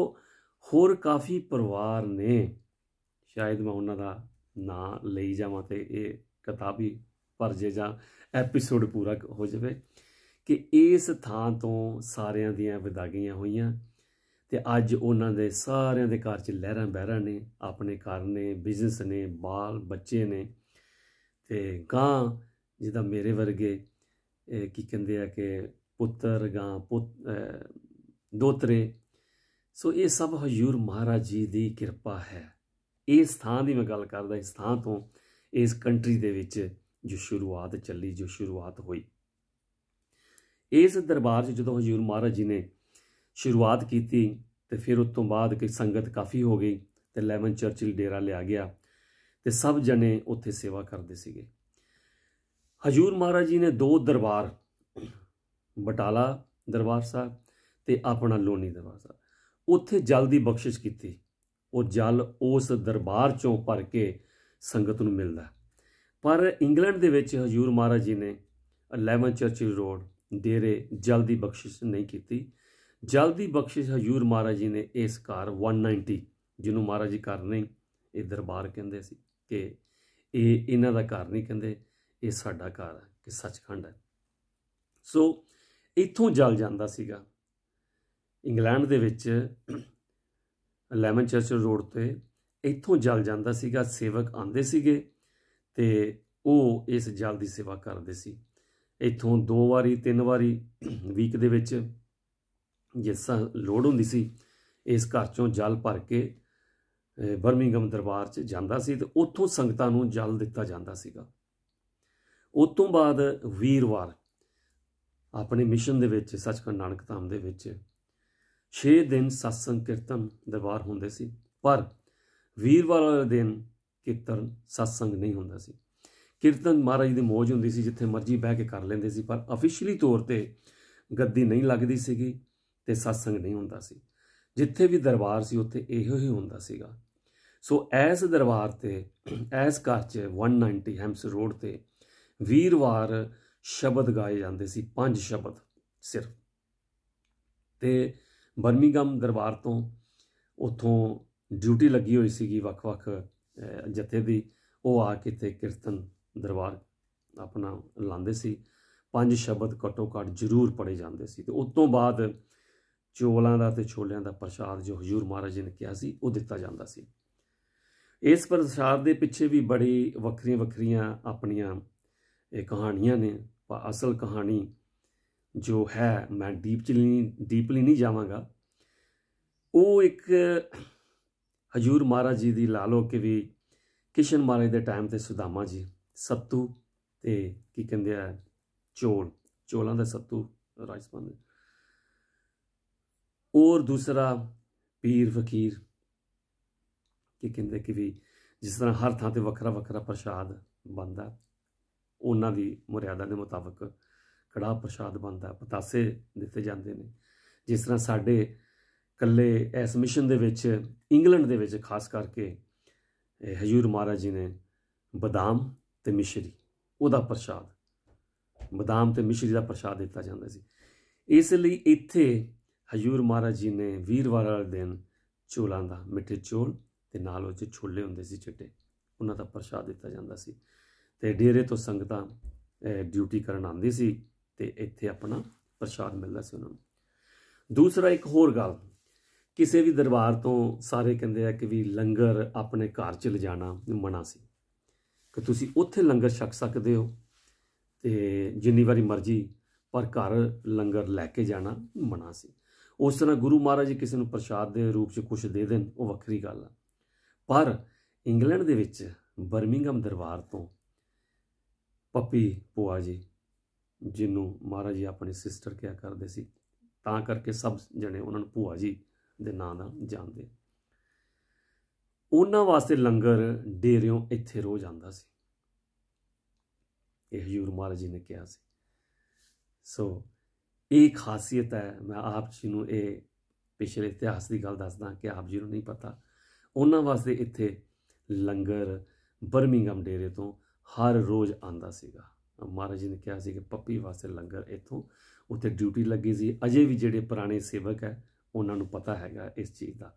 ਹੋਰ ਕਾਫੀ ਪਰਿਵਾਰ ਨੇ ਸ਼ਾਇਦ ਮੈਂ ਉਹਨਾਂ ਦਾ ਨਾਂ ਲਈ ਜਾਵਾਂ ਤੇ ਇਹ ਕਿਤਾਬੀ ਪਰ ਜੇ ਜਾਂ ਐਪੀਸੋਡ ਪੂਰਾ ਹੋ ਜਾਵੇ ਕਿ ਇਸ ਥਾਂ ਤੋਂ ਸਾਰਿਆਂ ਦੀਆਂ ਵਿਦਾਗੀਆਂ ਹੋਈਆਂ ਤੇ ਅੱਜ ਉਹਨਾਂ ਦੇ ਸਾਰਿਆਂ ਦੇ ਘਰ 'ਚ ਲਹਿਰਾਂ ਬਹਿਰਾਂ ਨੇ ਆਪਣੇ ਘਰ ਨੇ ਬਿਜ਼ਨਸ ਨੇ ਬਾਲ ਬੱਚੇ ਨੇ ਤੇ ਗਾਂ ਜਿਹਦਾ ਮੇਰੇ ਵਰਗੇ ਕੀ ਕਹਿੰਦੇ ਆ ਕਿ ਪੁੱਤਰ ਗਾ ਪੁੱਤ ਦੋਤਰੇ ਸੋ ਇਹ ਸਭ ਹਜੂਰ ਮਹਾਰਾਜ ਜੀ ਦੀ ਕਿਰਪਾ ਹੈ ਇਸ ਥਾਂ ਦੀ ਮੈਂ ਗੱਲ ਕਰਦਾ ਇਸ ਥਾਂ ਤੋਂ ਇਸ ਕੰਟਰੀ ਦੇ ਵਿੱਚ ਜੋ ਸ਼ੁਰੂਆਤ ਚੱਲੀ ਜੋ ਸ਼ੁਰੂਆਤ ਹੋਈ ਇਸ ਦਰਬਾਰ 'ਚ ਜਦੋਂ ਹਜੂਰ ਮਹਾਰਾਜ ਜੀ ਨੇ ਸ਼ੁਰੂਆਤ ਕੀਤੀ ਤੇ ਫਿਰ ਉਸ ਤੋਂ ਬਾਅਦ ਕਿ ਸੰਗਤ ਕਾਫੀ ਹੋ ਗਈ ਤੇ ਲੈਮਨ ਚਰਚਿਲ ਡੇਰਾ ਲਿਆ ਗਿਆ ਤੇ ਸਭ ਜਣੇ ਉੱਥੇ ਸੇਵਾ ਕਰਦੇ ਸੀਗੇ ਹਜੂਰ ਮਹਾਰਾਜ ਜੀ ਨੇ ਦੋ ਦਰਬਾਰ ਬਟਾਲਾ ਦਰਬਾਰ ਸਾਹਿਬ ਤੇ ਆਪਣਾ ਲੋਨੀ ਦਰਬਾਰ ਸਾਹਿਬ ਉੱਥੇ ਜਲ ਦੀ ਬਖਸ਼ਿਸ਼ ਕੀਤੀ ਉਹ ਜਲ ਉਸ ਦਰਬਾਰ ਚੋਂ ਭਰ ਕੇ ਸੰਗਤ ਨੂੰ ਮਿਲਦਾ ਪਰ ਇੰਗਲੈਂਡ ਦੇ ਵਿੱਚ ਹਜੂਰ ਮਹਾਰਾਜ ਜੀ ਨੇ 11 ਚਰਚਿਲ ਰੋਡ ਡੇਰੇ ਜਲ ਦੀ ਬਖਸ਼ਿਸ਼ ਨਹੀਂ ਕੀਤੀ ਜਲ ਦੀ ਬਖਸ਼ਿਸ਼ ਹਜੂਰ ਮਹਾਰਾਜ ਜੀ ਨੇ ਇਸ ਘਰ 190 ਜਿਹਨੂੰ ਮਹਾਰਾਜ ਜੀ ਘਰ ਨਹੀਂ ਇਹ ਦਰਬਾਰ ਕਹਿੰਦੇ ਸੀ ਕਿ ਇਹ ਇਹਨਾਂ ਦਾ ਘਰ ਨਹੀਂ ਕਹਿੰਦੇ ਇਹ ਸਾਡਾ ਘਰ ਹੈ ਕਿ ਸੱਚਖੰਡ ਹੈ ਸੋ ਇੱਥੋਂ ਜਲ ਜਾਂਦਾ ਸੀਗਾ ਇੰਗਲੈਂਡ ਦੇ ਵਿੱਚ ਲੈਮਨ ਚਰਚ ਰੋਡ ਤੇ ਇੱਥੋਂ ਜਲ ਜਾਂਦਾ ਸੀਗਾ ਸੇਵਕ ਆਂਦੇ ਸੀਗੇ ਤੇ ਉਹ ਇਸ ਜਲ ਦੀ ਸੇਵਾ ਕਰਦੇ ਸੀ ਇੱਥੋਂ ਦੋ ਵਾਰੀ ਤਿੰਨ ਵਾਰੀ ਵੀਕ ਦੇ ਵਿੱਚ ਜਿਸ ਲੋਡ ਹੁੰਦੀ ਸੀ ਇਸ ਘਰ ਚੋਂ ਜਲ ਭਰ ਕੇ ਬਰਮਿੰਗਮ ਦਰਬਾਰ 'ਚ ਜਾਂਦਾ ਸੀ ਤੇ ਉੱਥੋਂ ਸੰਗਤਾਂ ਨੂੰ ਜਲ ਦਿੱਤਾ ਜਾਂਦਾ ਸੀਗਾ ਉਸ ਤੋਂ ਬਾਅਦ ਵੀਰਵਾਰ ਆਪਣੇ ਮਿਸ਼ਨ ਦੇ ਵਿੱਚ ਸੱਚਖੰਡ ਨਾਨਕ ਧਾਮ ਦੇ ਵਿੱਚ 6 ਦਿਨ satsang kirtan ਦਰਬਾਰ ਹੁੰਦੇ ਸੀ ਪਰ ਵੀਰਵਾਰ ਵਾਲੇ ਦਿਨ ਕੀਰਤਨ satsang ਨਹੀਂ ਹੁੰਦਾ ਸੀ ਕੀਰਤਨ ਮਹਾਰਾਜ ਦੀ ਮੋਜ ਹੁੰਦੀ ਸੀ ਜਿੱਥੇ ਮਰਜ਼ੀ ਬਹਿ ਕੇ ਕਰ ਲੈਂਦੇ ਸੀ ਪਰ ਅਫੀਸ਼ੀਅਲੀ ਤੌਰ ਤੇ ਗੱਦੀ ਨਹੀਂ ਲੱਗਦੀ ਸੀਗੀ ਤੇ satsang ਨਹੀਂ ਹੁੰਦਾ ਸੀ ਜਿੱਥੇ ਵੀ ਦਰਬਾਰ ਸੀ ਉੱਥੇ ਇਹੋ ਹੀ ਹੁੰਦਾ ਸੀਗਾ ਸੋ ਐਸ ਦਰਬਾਰ ਤੇ ਐਸ ਘਰ 'ਚ 190 ਹੈਮਸ ਰੋਡ ਤੇ ਵੀਰਵਾਰ ਸ਼ਬਦ ਗਾਏ ਜਾਂਦੇ ਸੀ ਪੰਜ ਸ਼ਬਦ ਸਿਰਫ ਤੇ ਬਰਮੀਗਮ ਦਰਬਾਰ ਤੋਂ ਉਥੋਂ ਡਿਊਟੀ ਲੱਗੀ ਹੋਈ ਸੀਗੀ ਵੱਖ-ਵੱਖ ਜਥੇ ਦੀ ਉਹ ਆ ਕੇ ਤੇ ਕੀਰਤਨ ਦਰਬਾਰ ਆਪਣਾ ਲਾਉਂਦੇ ਸੀ ਪੰਜ ਸ਼ਬਦ ਘਟੋ ਘਟ ਜ਼ਰੂਰ ਪੜੇ ਜਾਂਦੇ ਸੀ ਤੇ ਉਸ ਤੋਂ ਬਾਅਦ ਚੋਲਾਂ ਦਾ ਤੇ ਛੋਲਿਆਂ ਦਾ ਪ੍ਰਸ਼ਾਦ ਜੋ ਹਜੂਰ ਮਹਾਰਾਜ ਜੀ ਨੇ ਕਿਹਾ ਸੀ ਉਹ ਦਿੱਤਾ ਜਾਂਦਾ ਸੀ ਇਸ ਪ੍ਰਸ਼ਾਦ ਦੇ ਪਿੱਛੇ ਵੀ ਬੜੀ ਵੱਖਰੀਆਂ ਵੱਖਰੀਆਂ ਆਪਣੀਆਂ ਇਹ ਕਹਾਣੀਆਂ ਨੇ ਪਰ ਅਸਲ ਕਹਾਣੀ ਜੋ ਹੈ ਮੈਂ ਡੀਪ ਨਹੀਂ ਡੀਪਲੀ ਨਹੀਂ ਜਾਵਾਂਗਾ ਉਹ ਇੱਕ ਹਜੂਰ ਮਹਾਰਾਜ ਜੀ ਦੀ ਲਾ ਲੋ ਕਿ ਵੀ ਕਿਸ਼ਨ ਮਹਾਰਾਜ ਦੇ ਟਾਈਮ ਤੇ ਸੁਦਾਮਾ ਜੀ ਸੱਤੂ ਤੇ ਕੀ ਕਹਿੰਦੇ ਆ ਚੋਲ ਚੋਲਾਂ ਦਾ ਸੱਤੂ ਰਾਜਸਥਾਨ ਦੇ ਔਰ ਦੂਸਰਾ ਪੀਰ ਫਕੀਰ ਕੀ ਕਹਿੰਦੇ ਕਿ ਵੀ ਜਿਸ ਤਰ੍ਹਾਂ ਹਰ ਥਾਂ ਤੇ ਵੱਖਰਾ ਵੱਖਰਾ ਪ੍ਰਸ਼ਾਦ ਬੰਦਾ ਉਹਨਾਂ ਦੀ ਮਰਿਆਦਾ ਦੇ ਮੁਤਾਬਕ ਕੜਾ ਪ੍ਰਸ਼ਾਦ ਬਣਦਾ ਪਤਾਸੇ ਦਿੱਤੇ ਜਾਂਦੇ ਨੇ ਜਿਸ ਤਰ੍ਹਾਂ ਸਾਡੇ ਕੱਲੇ ਇਸ ਮਿਸ਼ਨ ਦੇ ਵਿੱਚ ਇੰਗਲੈਂਡ ਦੇ ਵਿੱਚ ਖਾਸ ਕਰਕੇ ਹਜੂਰ ਮਹਾਰਾਜ ਜੀ ਨੇ ਬਦਾਮ ਤੇ ਮਿਸ਼ਰੀ ਉਹਦਾ ਪ੍ਰਸ਼ਾਦ ਬਦਾਮ ਤੇ ਮਿਸ਼ਰੀ ਦਾ ਪ੍ਰਸ਼ਾਦ ਦਿੱਤਾ ਜਾਂਦਾ ਸੀ ਇਸ ਲਈ ਇੱਥੇ ਹਜੂਰ ਮਹਾਰਾਜ ਜੀ ਨੇ ਵੀਰਵਾਰ ਵਾਲੇ ਦਿਨ ਚੋਲਾਂ ਦਾ ਮਿੱਠੇ ਚੋਲ ਤੇ ਨਾਲ ਉਹ ਚ ਛੋਲੇ ਹੁੰਦੇ ਸੀ ਚਿੱਟੇ ਉਹਨਾਂ ਦਾ ਪ੍ਰਸ਼ਾਦ ਦਿੱਤਾ ਜਾਂਦਾ ਸੀ ਤੇ ਡੇਰੇ ਤੋਂ ਸੰਗਤਾਂ ਡਿਊਟੀ ਕਰਨ ਆਉਂਦੀ ਸੀ ਤੇ ਇੱਥੇ ਆਪਣਾ ਪ੍ਰਸ਼ਾਦ ਮਿਲਦਾ ਸੀ ਉਹਨਾਂ ਨੂੰ ਦੂਸਰਾ ਇੱਕ ਹੋਰ ਗੱਲ ਕਿਸੇ ਵੀ ਦਰਬਾਰ ਤੋਂ ਸਾਰੇ ਕਹਿੰਦੇ ਆ ਕਿ ਵੀ ਲੰਗਰ ਆਪਣੇ ਘਰ ਚ ਲਿਜਾਣਾ ਮਨਾ ਸੀ ਕਿ ਤੁਸੀਂ ਉੱਥੇ ਲੰਗਰ ਛਕ ਸਕਦੇ ਹੋ ਤੇ ਜਿੰਨੀ ਵਾਰੀ ਮਰਜ਼ੀ ਪਰ ਘਰ ਲੰਗਰ ਲੈ ਕੇ ਜਾਣਾ ਮਨਾ ਸੀ ਉਸ ਤਰ੍ਹਾਂ ਗੁਰੂ ਮਹਾਰਾਜ ਜੀ ਕਿਸੇ ਨੂੰ ਪ੍ਰਸ਼ਾਦ ਦੇ ਰੂਪ 'ਚ ਕੁਝ ਦੇ ਦੇਣ ਉਹ ਵੱਖਰੀ ਗੱਲ ਆ ਪਰ ਇੰਗਲੈਂਡ ਦੇ ਵਿੱਚ ਬਰਮਿੰਗਮ ਦਰਬਾਰ ਤੋਂ ਪੱਪੀ ਪੂਆ ਜੀ ਜਿਹਨੂੰ ਮਹਾਰਾਜ ਜੀ ਆਪਣੀ ਸਿਸਟਰ ਕਿਹਾ ਕਰਦੇ ਸੀ ਤਾਂ ਕਰਕੇ ਸਭ ਜਣੇ ਉਹਨਾਂ ਨੂੰ ਪੁਆ ਜੀ ਦੇ ਨਾਂ ਨਾਲ ਜਾਣਦੇ ਉਹਨਾਂ ਵਾਸਤੇ ਲੰਗਰ ਡੇਰਿਓਂ ਇੱਥੇ ਰੋਜ਼ ਆਂਦਾ ਸੀ ਇਹ ਹਜੂਰ ਮਹਾਰਾਜ ਜੀ ਨੇ ਕਿਹਾ ਸੀ ਸੋ ਇਹ ਖਾਸੀਅਤ ਹੈ ਮੈਂ ਆਪ ਜੀ ਨੂੰ ਇਹ ਪਿਛਲੇ ਇਤਿਹਾਸ ਦੀ ਗੱਲ ਦੱਸਦਾ ਕਿ ਆਪ ਜੀ ਨੂੰ ਨਹੀਂ ਪਤਾ ਉਹਨਾਂ ਵਾਸਤੇ ਇੱਥੇ ਲੰਗਰ ਬਰਮਿੰਗਮ ਡੇਰੇ ਤੋਂ ਹਰ ਰੋਜ਼ ਆਂਦਾ ਸੀਗਾ ਮਹਾਰਾਜ ਜੀ ਨੇ ਕਿਹਾ ਸੀ ਕਿ ਪੱਪੀ ਵਾਸਤੇ ਲੰਗਰ ਇੱਥੋਂ ਉੱਥੇ ਡਿਊਟੀ ਲੱਗੀ ਸੀ ਅਜੇ ਵੀ ਜਿਹੜੇ ਪੁਰਾਣੇ ਸੇਵਕ ਹੈ ਉਹਨਾਂ ਨੂੰ ਪਤਾ ਹੈਗਾ ਇਸ ਚੀਜ਼ ਦਾ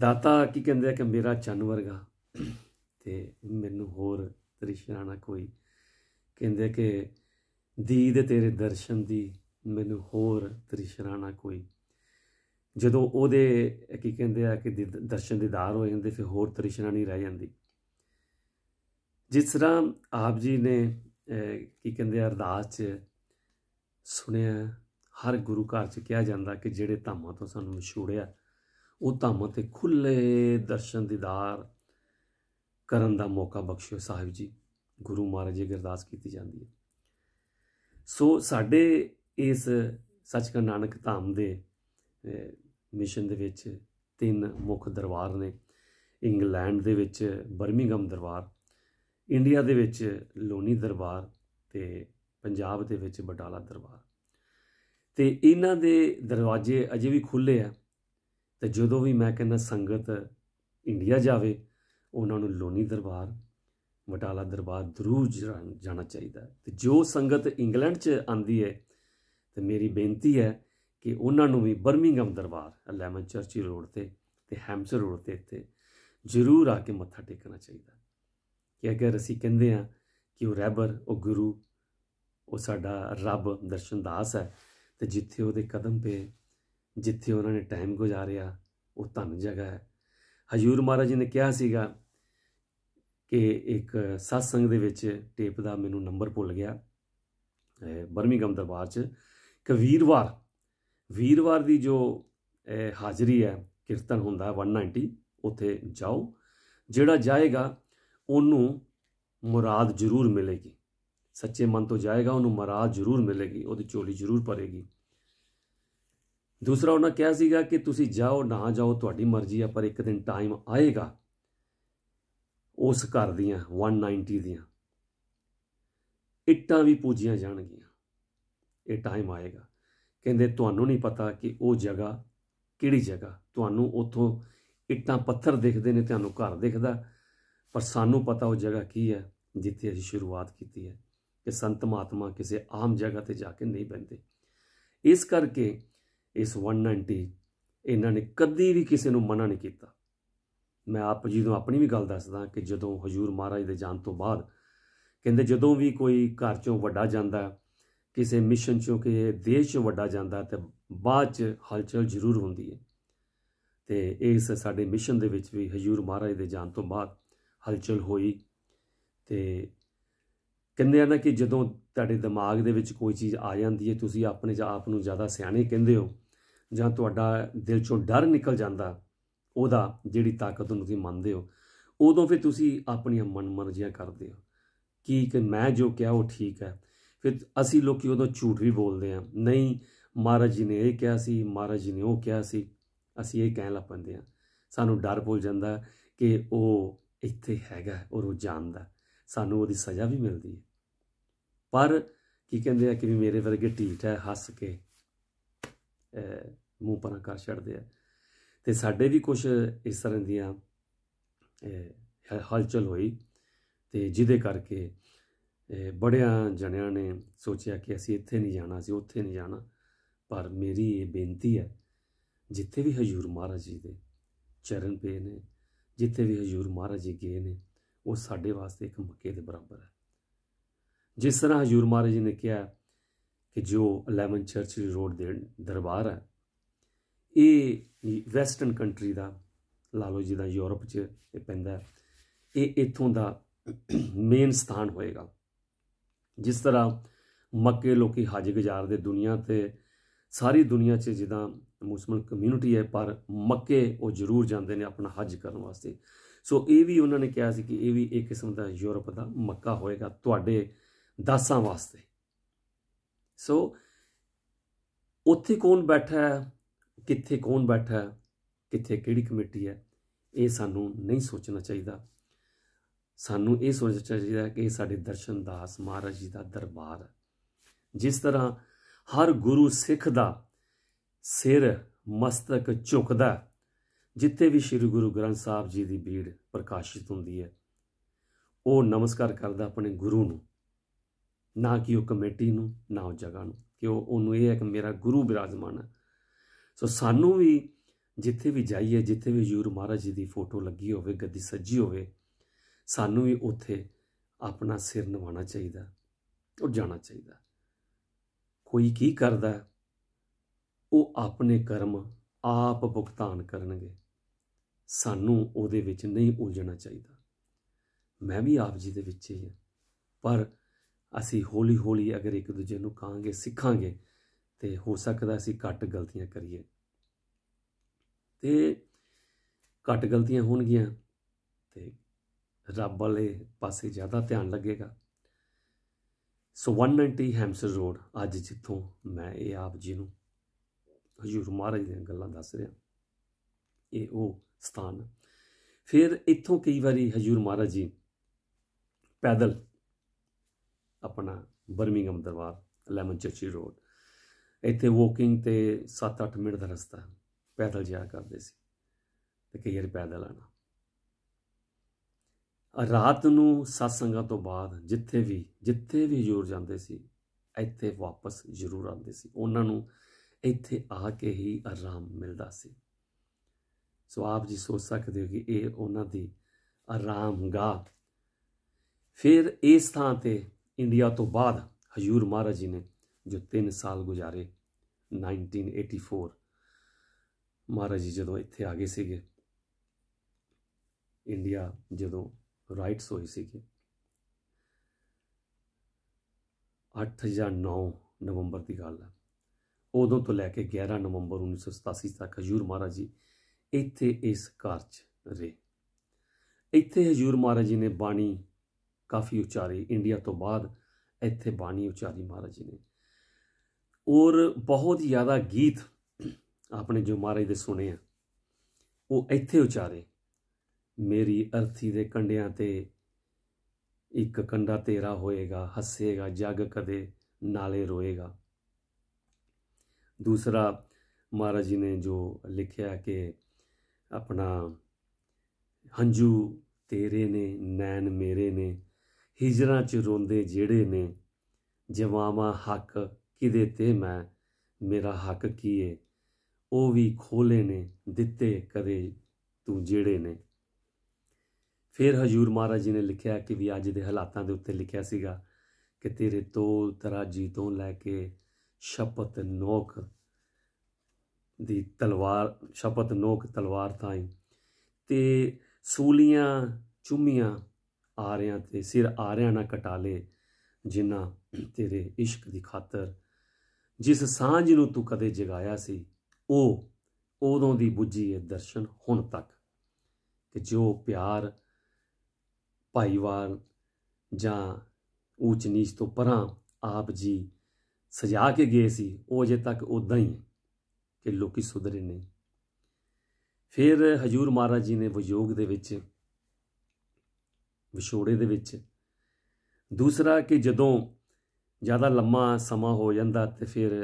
ਦਾਤਾ ਕੀ ਕਹਿੰਦੇ ਆ ਕਿ ਮੇਰਾ ਚੰਨ ਵਰਗਾ ਤੇ ਮੈਨੂੰ ਹੋਰ ਤ੍ਰਿਸ਼ਨਾ ਨਾ ਕੋਈ ਕਹਿੰਦੇ ਕਿ ਦੀਦ ਤੇਰੇ ਦਰਸ਼ਨ ਦੀ ਮੈਨੂੰ ਹੋਰ ਤ੍ਰਿਸ਼ਨਾ ਨਾ ਕੋਈ ਜਦੋਂ ਉਹਦੇ ਕੀ ਕਹਿੰਦੇ ਆ ਕਿ ਦਰਸ਼ਨ ਦੀਦਾਰ ਹੋ ਜਾਂਦੇ ਫਿਰ ਹੋਰ ਤ੍ਰਿਸ਼ਨਾ ਨਹੀਂ ਰਹਿ ਜਾਂਦੀ ਜਿਸ ਤਰ੍ਹਾਂ ਆਪ ਜੀ ਨੇ ਕੀ ਕਹਿੰਦੇ ਆ ਅਰਦਾਸ 'ਚ ਸੁਣਿਆ ਹਰ ਗੁਰੂ ਘਰ 'ਚ ਕਿਹਾ ਜਾਂਦਾ ਕਿ ਜਿਹੜੇ ਧਾਮਾਂ ਤੋਂ ਸਾਨੂੰ ਛੋੜਿਆ ਉਹ ਧਾਮਾਂ ਤੇ ਖੁੱਲੇ ਦਰਸ਼ਨ ਦੀਦਾਰ ਕਰਨ ਦਾ ਮੌਕਾ ਬਖਸ਼ਿਓ ਸਾਹਿਬ ਜੀ ਗੁਰੂ ਮਹਾਰਾਜ ਜੀ ਅਰਦਾਸ ਕੀਤੀ ਜਾਂਦੀ ਹੈ ਸੋ ਸਾਡੇ ਇਸ ਸੱਚਖੰਡ ਨਾਨਕ ਧਾਮ ਦੇ ਮਿਸ਼ਨ ਦੇ ਵਿੱਚ ਤਿੰਨ ਮੁੱਖ ਦਰਬਾਰ ਨੇ ਇੰਗਲੈਂਡ ਦੇ ਵਿੱਚ ਬਰਮਿੰਗਮ ਦਰਬਾਰ ਇੰਡੀਆ ਦੇ ਵਿੱਚ ਲੋਨੀ ਦਰਬਾਰ ਤੇ ਪੰਜਾਬ ਦੇ ਵਿੱਚ ਬਟਾਲਾ ਦਰਬਾਰ ਤੇ ਇਹਨਾਂ ਦੇ ਦਰਵਾਜ਼ੇ ਅਜੇ ਵੀ ਖੁੱਲੇ ਆ ਤੇ ਜਦੋਂ ਵੀ ਮੈਂ ਕਹਿੰਦਾ ਸੰਗਤ ਇੰਡੀਆ ਜਾਵੇ ਉਹਨਾਂ ਨੂੰ ਲੋਨੀ ਦਰਬਾਰ ਬਟਾਲਾ ਦਰਬਾਰ ਜ਼ਰੂਰ ਜਾਣਾ ਚਾਹੀਦਾ ਤੇ ਜੋ ਸੰਗਤ ਇੰਗਲੈਂਡ 'ਚ ਆਂਦੀ ਹੈ ਤੇ ਮੇਰੀ ਬੇਨਤੀ ਹੈ ਕਿ ਉਹਨਾਂ ਨੂੰ ਵੀ ਬਰਮਿੰਗਮ ਦਰਬਾਰ ਲੈਮਨ ਚਰਚੀ ਰੋਡ ਤੇ ਤੇ ਹੈਮਸਰ ਰੋਡ ਤੇ ਇੱਥੇ ਜ਼ਰੂਰ ਆ ਕੇ ਮੱਥਾ ਟੇਕਣਾ ਚਾਹੀਦਾ ਕਿ ਅਗਰ ਅਸੀਂ ਕਹਿੰਦੇ ਆ ਕਿ ਉਹ ਰਹਿਬਰ ਉਹ ਗੁਰੂ ਉਹ ਸਾਡਾ ਰੱਬ ਦਰਸ਼ਨਦਾਸ ਹੈ ਤੇ ਜਿੱਥੇ ਉਹਦੇ ਕਦਮ ਪਏ ਜਿੱਥੇ ਉਹਨਾਂ ਨੇ ਟਾਈਮ ਗੁਜ਼ਾਰਿਆ ਉਹ ਧੰਨ ਜਗ੍ਹਾ ਹੈ ਹਜੂਰ ਮਹਾਰਾਜ ਜੀ ਨੇ ਕਿਹਾ ਸੀਗਾ ਕਿ ਇੱਕ ਸਤ ਸੰਗ ਦੇ ਵਿੱਚ ਟੇਪ ਦਾ ਮੈਨੂੰ ਨੰਬਰ ਭੁੱਲ ਗਿਆ ਬਰਮੀਗਮ ਦਰਬਾਰ 'ਚ ਕਵੀਰਵਾਰ ਵੀਰਵਾਰ ਵੀਰਵਾਰ ਦੀ ਜੋ ਹਾਜ਼ਰੀ ਹੈ ਕੀਰਤਨ ਹੁੰਦਾ 190 ਉੱਥੇ ਜਾਓ ਜਿਹੜਾ ਜਾਏਗਾ ਉਹਨੂੰ ਮੁਰਾਦ ਜ਼ਰੂਰ ਮਿਲੇਗੀ ਸੱਚੇ ਮਨ ਤੋਂ ਜਾਏਗਾ ਉਹਨੂੰ ਮੁਰਾਦ ਜ਼ਰੂਰ ਮਿਲੇਗੀ ਉਹਦੀ ਝੋਲੀ ਜ਼ਰੂਰ ਭਰੇਗੀ ਦੂਸਰਾ ਉਹਨਾਂ ਕਿਹਾ ਸੀਗਾ ਕਿ ਤੁਸੀਂ ਜਾਓ ਨਾ ਜਾਓ ਤੁਹਾਡੀ ਮਰਜ਼ੀ ਆ ਪਰ ਇੱਕ ਦਿਨ ਟਾਈਮ ਆਏਗਾ ਉਸ ਘਰ ਦੀਆਂ 190 ਦੀਆਂ ਇੱਟਾਂ ਵੀ ਪੂਜੀਆਂ ਜਾਣਗੀਆਂ ਇਹ ਟਾਈਮ ਆਏਗਾ ਕਹਿੰਦੇ ਤੁਹਾਨੂੰ ਨਹੀਂ ਪਤਾ ਕਿ ਉਹ ਜਗ੍ਹਾ ਕਿਹੜੀ ਜਗ੍ਹਾ ਤੁਹਾਨੂੰ ਉੱਥੋਂ ਇੱਟਾਂ ਪੱਥਰ ਦਿਖਦੇ ਨੇ ਤੁਹਾਨੂੰ ਘਰ ਦਿਖਦਾ ਪਰ ਸਾਨੂੰ ਪਤਾ ਉਹ ਜਗ੍ਹਾ ਕੀ ਹੈ ਜਿੱਥੇ ਅਸੀਂ ਸ਼ੁਰੂਆਤ ਕੀਤੀ ਹੈ ਕਿ ਸੰਤ ਮਹਾਤਮਾ ਕਿਸੇ ਆਮ ਜਗ੍ਹਾ ਤੇ ਜਾ ਕੇ ਨਹੀਂ ਬੰਦੇ ਇਸ ਕਰਕੇ ਇਸ 190 ਇਹਨਾਂ ਨੇ ਕਦੀ ਵੀ ਕਿਸੇ ਨੂੰ ਮਨਾ ਨਹੀਂ ਕੀਤਾ ਮੈਂ ਆਪ ਜੀ ਨੂੰ ਆਪਣੀ ਵੀ ਗੱਲ ਦੱਸਦਾ ਕਿ ਜਦੋਂ ਹਜੂਰ ਮਹਾਰਾਜ ਦੇ ਜਾਣ ਤੋਂ ਬਾਅਦ ਕਹਿੰਦੇ ਜਦੋਂ ਵੀ ਕੋਈ ਘਰ ਚੋਂ ਵੱਡਾ ਜਾਂਦਾ ਕਿਸੇ ਮਿਸ਼ਨ ਚੋਂ ਕਿ ਦੇਸ਼ ਚੋਂ ਵੱਡਾ ਜਾਂਦਾ ਤੇ ਬਾਅਦ ਚ ਹਲਚਲ ਜ਼ਰੂਰ ਹੁੰਦੀ ਹੈ ਤੇ ਇਸ ਸਾਡੇ ਮਿਸ਼ਨ ਦੇ ਵਿੱਚ ਵੀ ਹਜੂਰ ਮਹਾਰਾਜ ਦੇ ਜਾਣ ਤੋਂ ਬਾਅਦ ਹਲਚਲ ਹੋਈ ਤੇ ਕਹਿੰਦੇ ਆ ਨਾ ਕਿ ਜਦੋਂ ਤੁਹਾਡੇ ਦਿਮਾਗ ਦੇ ਵਿੱਚ ਕੋਈ ਚੀਜ਼ ਆ ਜਾਂਦੀ ਹੈ ਤੁਸੀਂ ਆਪਣੇ ਆਪ ਨੂੰ ਜ਼ਿਆਦਾ ਸਿਆਣੇ ਕਹਿੰਦੇ ਹੋ ਜਾਂ ਤੁਹਾਡਾ ਦਿਲ ਚੋਂ ਡਰ ਨਿਕਲ ਜਾਂਦਾ ਉਹਦਾ ਜਿਹੜੀ ਤਾਕਤ ਨੂੰ ਤੁਸੀਂ ਮੰਨਦੇ ਹੋ ਉਦੋਂ ਫਿਰ ਤੁਸੀਂ ਆਪਣੀਆਂ ਮਨਮਰਜ਼ੀਆਂ ਕਰਦੇ ਹੋ ਕੀ ਕਿ ਮੈਂ ਜੋ ਕਿਹਾ ਉਹ ਠੀਕ ਹੈ ਫਿਰ ਅਸੀਂ ਲੋਕੀ ਉਦੋਂ ਝੂਠ ਵੀ ਬੋਲਦੇ ਆ ਨਹੀਂ ਮਹਾਰਾਜ ਜੀ ਨੇ ਇਹ ਕਿਹਾ ਸੀ ਮਹਾਰਾਜ ਜੀ ਨੇ ਉਹ ਕਿਹਾ ਸੀ ਅਸੀਂ ਇਹ ਕਹਿਣ ਲਾ ਪੰਦੇ ਆ ਸਾਨੂੰ ਡਰ ਭੁੱਲ ਜਾਂਦਾ ਕਿ ਉਹ ਇੱਥੇ ਹੈਗਾ ਔਰ ਉਹ ਜਾਣਦਾ ਸਾਨੂੰ ਉਹਦੀ ਸਜ਼ਾ ਵੀ ਮਿਲਦੀ ਹੈ ਪਰ ਕੀ ਕਹਿੰਦੇ ਆ ਕਿ ਵੀ ਮੇਰੇ ਵਰਗੇ ਢੀਠ ਹੈ ਹੱਸ ਕੇ ਮੂੰਹ ਪਰਾਂ ਕਰ ਛੱਡਦੇ ਆ ਤੇ ਸਾਡੇ ਵੀ ਕੁਝ ਇਸ ਤਰ੍ਹਾਂ ਦੀਆਂ ਹਲਚਲ ਹੋਈ ਤੇ ਜਿਹਦੇ ਕਰਕੇ ਬੜਿਆਂ ਜਣਿਆਂ ਨੇ ਸੋਚਿਆ ਕਿ ਅਸੀਂ ਇੱਥੇ ਨਹੀਂ ਜਾਣਾ ਅਸੀਂ ਉੱਥੇ ਨਹੀਂ ਜਾਣਾ ਪਰ ਮੇਰੀ ਇਹ ਬੇਨਤੀ ਹੈ ਜਿੱਥੇ ਵੀ ਹਜੂਰ ਮਹਾਰਾਜ ਜੀ ਦੇ ਚਰਨ ਪਏ ਨੇ ਜਿੱਥੇ ਵੀ ਹਜੂਰ ਮਹਾਰਾਜ ਜੀ ਗਏ ਨੇ ਉਹ ਸਾਡੇ ਵਾਸਤੇ ਇੱਕ ਮੱਕੇ ਦੇ ਬਰਾਬਰ ਹੈ ਜਿਸ ਤਰ੍ਹਾਂ ਹਜੂਰ ਮਹਾਰਾਜ ਜੀ ਨੇ ਕਿਹਾ ਕਿ ਜੋ 11 ਚਰਚ ਰੋਡ ਦੇ ਦਰਬਾਰ ਹੈ ਇਹ ਵੈਸਟਰਨ ਕੰਟਰੀ ਦਾ ਲਾਲੋ ਜੀ ਦਾ ਯੂਰਪ 'ਚ ਇਹ ਪੈਂਦਾ ਇਹ ਇਥੋਂ ਦਾ ਮੇਨ ਸਥਾਨ ਹੋਏਗਾ ਜਿਸ ਤਰ੍ਹਾਂ ਮੱਕੇ ਲੋਕੀ ਹਜ ਗੁਜ਼ਾਰਦੇ ਦੁਨੀਆ ਤੇ ਸਾਰੀ ਦੁਨੀਆ 'ਚ ਜਿਦਾ ਮੁਸਲਮਨ ਕਮਿਊਨਿਟੀ ਹੈ ਪਰ ਮੱਕੇ ਉਹ ਜ਼ਰੂਰ ਜਾਂਦੇ ਨੇ ਆਪਣਾ ਹਜ ਕਰਨ ਵਾਸਤੇ ਸੋ ਇਹ ਵੀ ਉਹਨਾਂ ਨੇ ਕਿਹਾ ਸੀ ਕਿ ਇਹ ਵੀ ਇੱਕ ਕਿਸਮ ਦਾ ਯੂਰਪ ਦਾ ਮੱਕਾ ਹੋਏਗਾ ਤੁਹਾਡੇ ਦਾਸਾਂ ਵਾਸਤੇ ਸੋ ਉੱਥੇ ਕੌਣ ਬੈਠਾ ਹੈ ਕਿੱਥੇ ਕੌਣ ਬੈਠਾ ਹੈ ਕਿੱਥੇ ਕਿਹੜੀ ਕਮੇਟੀ ਹੈ ਇਹ ਸਾਨੂੰ ਨਹੀਂ ਸੋਚਣਾ ਚਾਹੀਦਾ ਸਾਨੂੰ ਇਹ ਸੋਚਣਾ ਚਾਹੀਦਾ ਕਿ ਇਹ ਸਾਡੇ ਦਰਸ਼ਨ ਦਾਸ ਮਹਾਰਾਜ ਜੀ ਦਾ ਦਰਬਾਰ ਹੈ ਜਿਸ ਤਰ੍ਹਾਂ ਹਰ ਗੁਰੂ ਸਿੱਖ ਦਾ ਸਿਰ ਮਸਤਕ ਝੁਕਦਾ ਜਿੱਤੇ ਵੀ ਸ੍ਰੀ ਗੁਰੂ ਗ੍ਰੰਥ ਸਾਹਿਬ ਜੀ ਦੀ ਬੀੜ ਪ੍ਰਕਾਸ਼ਿਤ ਹੁੰਦੀ ਹੈ ਉਹ ਨਮਸਕਾਰ ਕਰਦਾ ਆਪਣੇ ਗੁਰੂ ਨੂੰ ਨਾ ਕਿ ਉਹ ਕਮੇਟੀ ਨੂੰ ਨਾ ਉਹ ਜਗ੍ਹਾ ਨੂੰ ਕਿ ਉਹ ਉਹਨੂੰ ਇਹ ਹੈ ਕਿ ਮੇਰਾ ਗੁਰੂ ਬਿਰਾਜਮਾਨ ਹੈ ਸੋ ਸਾਨੂੰ ਵੀ ਜਿੱਥੇ ਵੀ ਜਾਈਏ ਜਿੱਥੇ ਵੀ ਯੂਰ ਮਹਾਰਾਜ ਜੀ ਦੀ ਫੋਟੋ ਲੱਗੀ ਹੋਵੇ ਗੱਦੀ ਸੱਜੀ ਹੋਵੇ ਸਾਨੂੰ ਵੀ ਉੱਥੇ ਆਪਣਾ ਸਿਰ ਨਵਾਉਣਾ ਚਾਹੀਦਾ ਉੱਠ ਜਾਣਾ ਚਾਹੀਦਾ ਕੋਈ ਕੀ ਕਰਦਾ ਉਹ ਆਪਣੇ ਕਰਮ ਆਪ ਭੁਗਤਾਨ ਕਰਨਗੇ ਸਾਨੂੰ ਉਹਦੇ ਵਿੱਚ ਨਹੀਂ ਉਲਝਣਾ ਚਾਹੀਦਾ ਮੈਂ ਵੀ ਆਪ ਜੀ ਦੇ ਵਿੱਚ ਹੀ ਹਾਂ ਪਰ ਅਸੀਂ ਹੌਲੀ-ਹੌਲੀ ਅਗਰ ਇੱਕ ਦੂਜੇ ਨੂੰ ਕਹਾਂਗੇ ਸਿੱਖਾਂਗੇ ਤੇ ਹੋ ਸਕਦਾ ਅਸੀਂ ਘੱਟ ਗਲਤੀਆਂ ਕਰੀਏ ਤੇ ਘੱਟ ਗਲਤੀਆਂ ਹੋਣਗੀਆਂ ਤੇ ਰੱਬ ਵਾਲੇ ਪਾਸੇ ਜ਼ਿਆਦਾ ਧਿਆਨ ਲੱਗੇਗਾ ਸੋ 190 ਹੈਮਸਰ ਰੋਡ ਅੱਜ ਜਿੱਥੋਂ ਮੈਂ ਇਹ ਆਪ ਜੀ ਨੂੰ ਹਜੂਰ ਮਹਾਰਾਜ ਦੀਆਂ ਗੱਲਾਂ ਦੱਸ ਰਿਹਾ ਇਹ ਉਹ ਸਥਾਨ ਫਿਰ ਇੱਥੋਂ ਕਈ ਵਾਰੀ ਹਜੂਰ ਮਹਾਰਾਜ ਜੀ ਪੈਦਲ ਆਪਣਾ ਬਰਮਿੰਗਮ ਦਰਬਾਰ ਲੈਮਨ ਚਰਚੀ ਰੋਡ ਇੱਥੇ ਵਾਕਿੰਗ ਤੇ 7-8 ਮਿੰਟ ਦਾ ਰਸਤਾ ਪੈਦਲ ਜਾ ਕਰਦੇ ਸੀ ਤੇ ਕਈ ਵਾਰ ਪੈਦਲ ਆਣਾ ਰਾਤ ਨੂੰ ਸਤਸੰਗਾਂ ਤੋਂ ਬਾਅਦ ਜਿੱਥੇ ਵੀ ਜਿੱਥੇ ਵੀ ਜੋਰ ਜਾਂਦੇ ਸੀ ਇੱਥੇ ਵਾਪਸ ਜ਼ਰੂਰ ਆਉਂਦੇ ਸੀ ਉਹਨਾਂ ਨੂੰ ਇੱਥੇ ਆ ਕੇ ਹੀ ਆਰਾਮ ਮਿਲਦਾ ਸੀ ਸੋ ਆਪ ਜੀ ਸੋਚ ਸਕਦੇ ਹੋ ਕਿ ਇਹ ਉਹਨਾਂ ਦੀ ਆਰਾਮਗਾਹ ਫਿਰ ਇਸ ਥਾਂ ਤੇ ਇੰਡੀਆ ਤੋਂ ਬਾਅਦ ਹਜੂਰ ਮਹਾਰਾਜ ਜੀ ਨੇ ਜੋ 3 ਸਾਲ ਗੁਜ਼ਾਰੇ 1984 ਮਹਾਰਾਜ ਜੀ ਜਦੋਂ ਇੱਥੇ ਆ ਗਏ ਸੀਗੇ ਇੰਡੀਆ ਜਦੋਂ ਰਾਈਟਸ ਹੋਈ ਸੀਗੀ 8 ਜਾਂ 9 ਨਵੰਬਰ ਦੀ ਗੱਲ ਹੈ ਉਦੋਂ ਤੋਂ ਲੈ ਕੇ 11 ਨਵੰਬਰ 1987 ਤੱਕ ਹਜੂਰ ਮਹਾਰਾਜ ਜੀ ਇੱਥੇ ਇਸ ਘਰ 'ਚ ਰਹੇ ਇੱਥੇ ਹਜੂਰ ਮਹਾਰਾਜ ਜੀ ਨੇ ਬਾਣੀ ਕਾਫੀ ਉਚਾਰੀ ਇੰਡੀਆ ਤੋਂ ਬਾਅਦ ਇੱਥੇ ਬਾਣੀ ਉਚਾਰੀ ਮਹਾਰਾਜ ਜੀ ਨੇ ਔਰ ਬਹੁਤ ਜ਼ਿਆਦਾ ਗੀਤ ਆਪਣੇ ਜੋ ਮਹਾਰਾਜ ਦੇ ਸੁਣੇ ਆ ਉਹ ਇੱਥੇ ਉਚਾਰੇ ਮੇਰੀ ਅਰਥੀ ਦੇ ਕੰਡਿਆਂ ਤੇ ਇੱਕ ਕੰਡਾ ਤੇਰਾ ਹੋਏਗਾ ਹੱਸੇਗਾ ਜੱਗ ਕਦੇ ਨਾਲੇ ਰੋਏਗਾ ਦੂਸਰਾ ਮਹਾਰਾਜ ਜੀ ਨੇ ਜੋ ਲਿਖਿਆ ਕਿ ਆਪਣਾ ਹੰਝੂ ਤੇਰੇ ਨੇ ਨੈਣ ਮੇਰੇ ਨੇ ਹਿਜਰਾਂ ਚ ਰੋਂਦੇ ਜਿਹੜੇ ਨੇ ਜਵਾਵਾ ਹੱਕ ਕਿਦੇ ਤੇ ਮੈਂ ਮੇਰਾ ਹੱਕ ਕੀ ਏ ਉਹ ਵੀ ਖੋਲੇ ਨੇ ਦਿੱਤੇ ਕਦੇ ਤੂੰ ਜਿਹੜੇ ਨੇ ਫਿਰ ਹਜੂਰ ਮਹਾਰਾਜ ਜੀ ਨੇ ਲਿਖਿਆ ਕਿ ਵੀ ਅੱਜ ਦੇ ਹਾਲਾਤਾਂ ਦੇ ਉੱਤੇ ਲਿਖਿਆ ਸੀਗਾ ਕਿ ਤੇਰੇ ਤੋਲ ਤਰਾਜੀ ਤੋਂ ਲੈ ਕੇ ਸ਼ਪਤ ਨੋਕ ਦੀ ਤਲਵਾਰ ਸ਼ਪਤ ਨੋਕ ਤਲਵਾਰ ਤਾਈ ਤੇ ਸੂਲੀਆਂ ਚੁੰਮੀਆਂ ਆ ਰਿਆਂ ਤੇ ਸਿਰ ਆ ਰਿਆਂ ਨਾ ਕਟਾਲੇ ਜਿਨ੍ਹਾਂ ਤੇਰੇ ਇਸ਼ਕ ਦੀ ਖਾਤਰ ਜਿਸ ਸਾਂਝ ਨੂੰ ਤੂੰ ਕਦੇ ਜਗਾਇਆ ਸੀ ਉਹ ਉਦੋਂ ਦੀ ਬੁੱਝੀ ਹੈ ਦਰਸ਼ਨ ਹੁਣ ਤੱਕ ਕਿ ਜੋ ਪਿਆਰ ਭਾਈਵਾਲ ਜਾਂ ਊਚ ਨੀਚ ਤੋਂ ਪਰਾਂ ਆਪ ਜੀ ਸਜਾ ਕੇ ਗਏ ਸੀ ਉਹ ਅਜੇ ਤੱਕ ਉਦਾਂ ਹੀ ਕਿ ਲੋਕੀ ਸੁਧਰੇ ਨਹੀਂ ਫਿਰ ਹਜੂਰ ਮਹਾਰਾਜ ਜੀ ਨੇ ਵਿਯੋਗ ਦੇ ਵਿੱਚ ਵਿਛੋੜੇ ਦੇ ਵਿੱਚ ਦੂਸਰਾ ਕਿ ਜਦੋਂ ਜ਼ਿਆਦਾ ਲੰਮਾ ਸਮਾਂ ਹੋ ਜਾਂਦਾ ਤੇ ਫਿਰ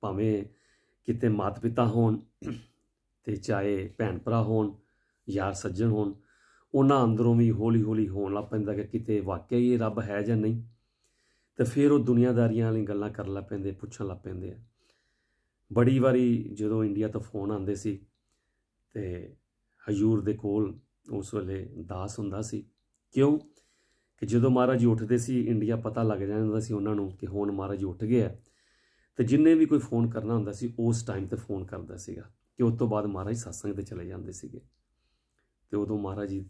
ਭਾਵੇਂ ਕਿਤੇ ਮਾਤ-ਪਿਤਾ ਹੋਣ ਤੇ ਚਾਹੇ ਭੈਣ ਭਰਾ ਹੋਣ ਯਾਰ ਸੱਜਣ ਹੋਣ ਉਹਨਾਂ ਅੰਦਰੋਂ ਵੀ ਹੌਲੀ-ਹੌਲੀ ਹੋਣ ਲੱਪੈਂਦਾ ਪੈਂਦਾ ਕਿ ਕਿਤੇ ਵਾਕਿਆ ਹੀ ਰੱਬ ਹੈ ਜਾਂ ਨਹੀਂ ਤੇ ਫਿਰ ਉਹ ਦੁਨੀਆਦਾਰੀਆਂ ਵਾਲੀ ਗੱਲਾਂ ਕਰਨ ਲੱਗ ਪੈਂਦੇ ਪੁੱਛਣ ਲੱਗ ਪੈਂਦੇ ਆ ਬੜੀ ਵਾਰੀ ਜਦੋਂ ਇੰਡੀਆ ਤੋਂ ਫੋਨ ਆਉਂਦੇ ਸੀ ਤੇ ਹਜੂਰ ਦੇ ਕੋਲ ਉਸ ਵੇਲੇ ਦਾਸ ਹੁੰਦਾ ਸੀ ਕਿਉਂ ਕਿ ਜਦੋਂ ਮਹਾਰਾਜ ਉੱਠਦੇ ਸੀ ਇੰਡੀਆ ਪਤਾ ਲੱਗ ਜਾਂਦਾ ਸੀ ਉਹਨਾਂ ਨੂੰ ਕਿ ਹੁਣ ਮਹਾਰਾਜ ਉੱਠ ਗਿਆ ਤੇ ਜਿੰਨੇ ਵੀ ਕੋਈ ਫੋਨ ਕਰਨਾ ਹੁੰਦਾ ਸੀ ਉਸ ਟਾਈਮ ਤੇ ਫੋਨ ਕਰਦਾ ਸੀਗਾ ਕਿ ਉਸ ਤੋਂ ਬਾਅਦ ਮਹਾਰਾਜ satsang ਤੇ ਚਲੇ ਜਾਂਦੇ ਸੀਗੇ ਤੇ ਉਦੋਂ ਮਹਾਰਾਜ ਜੀ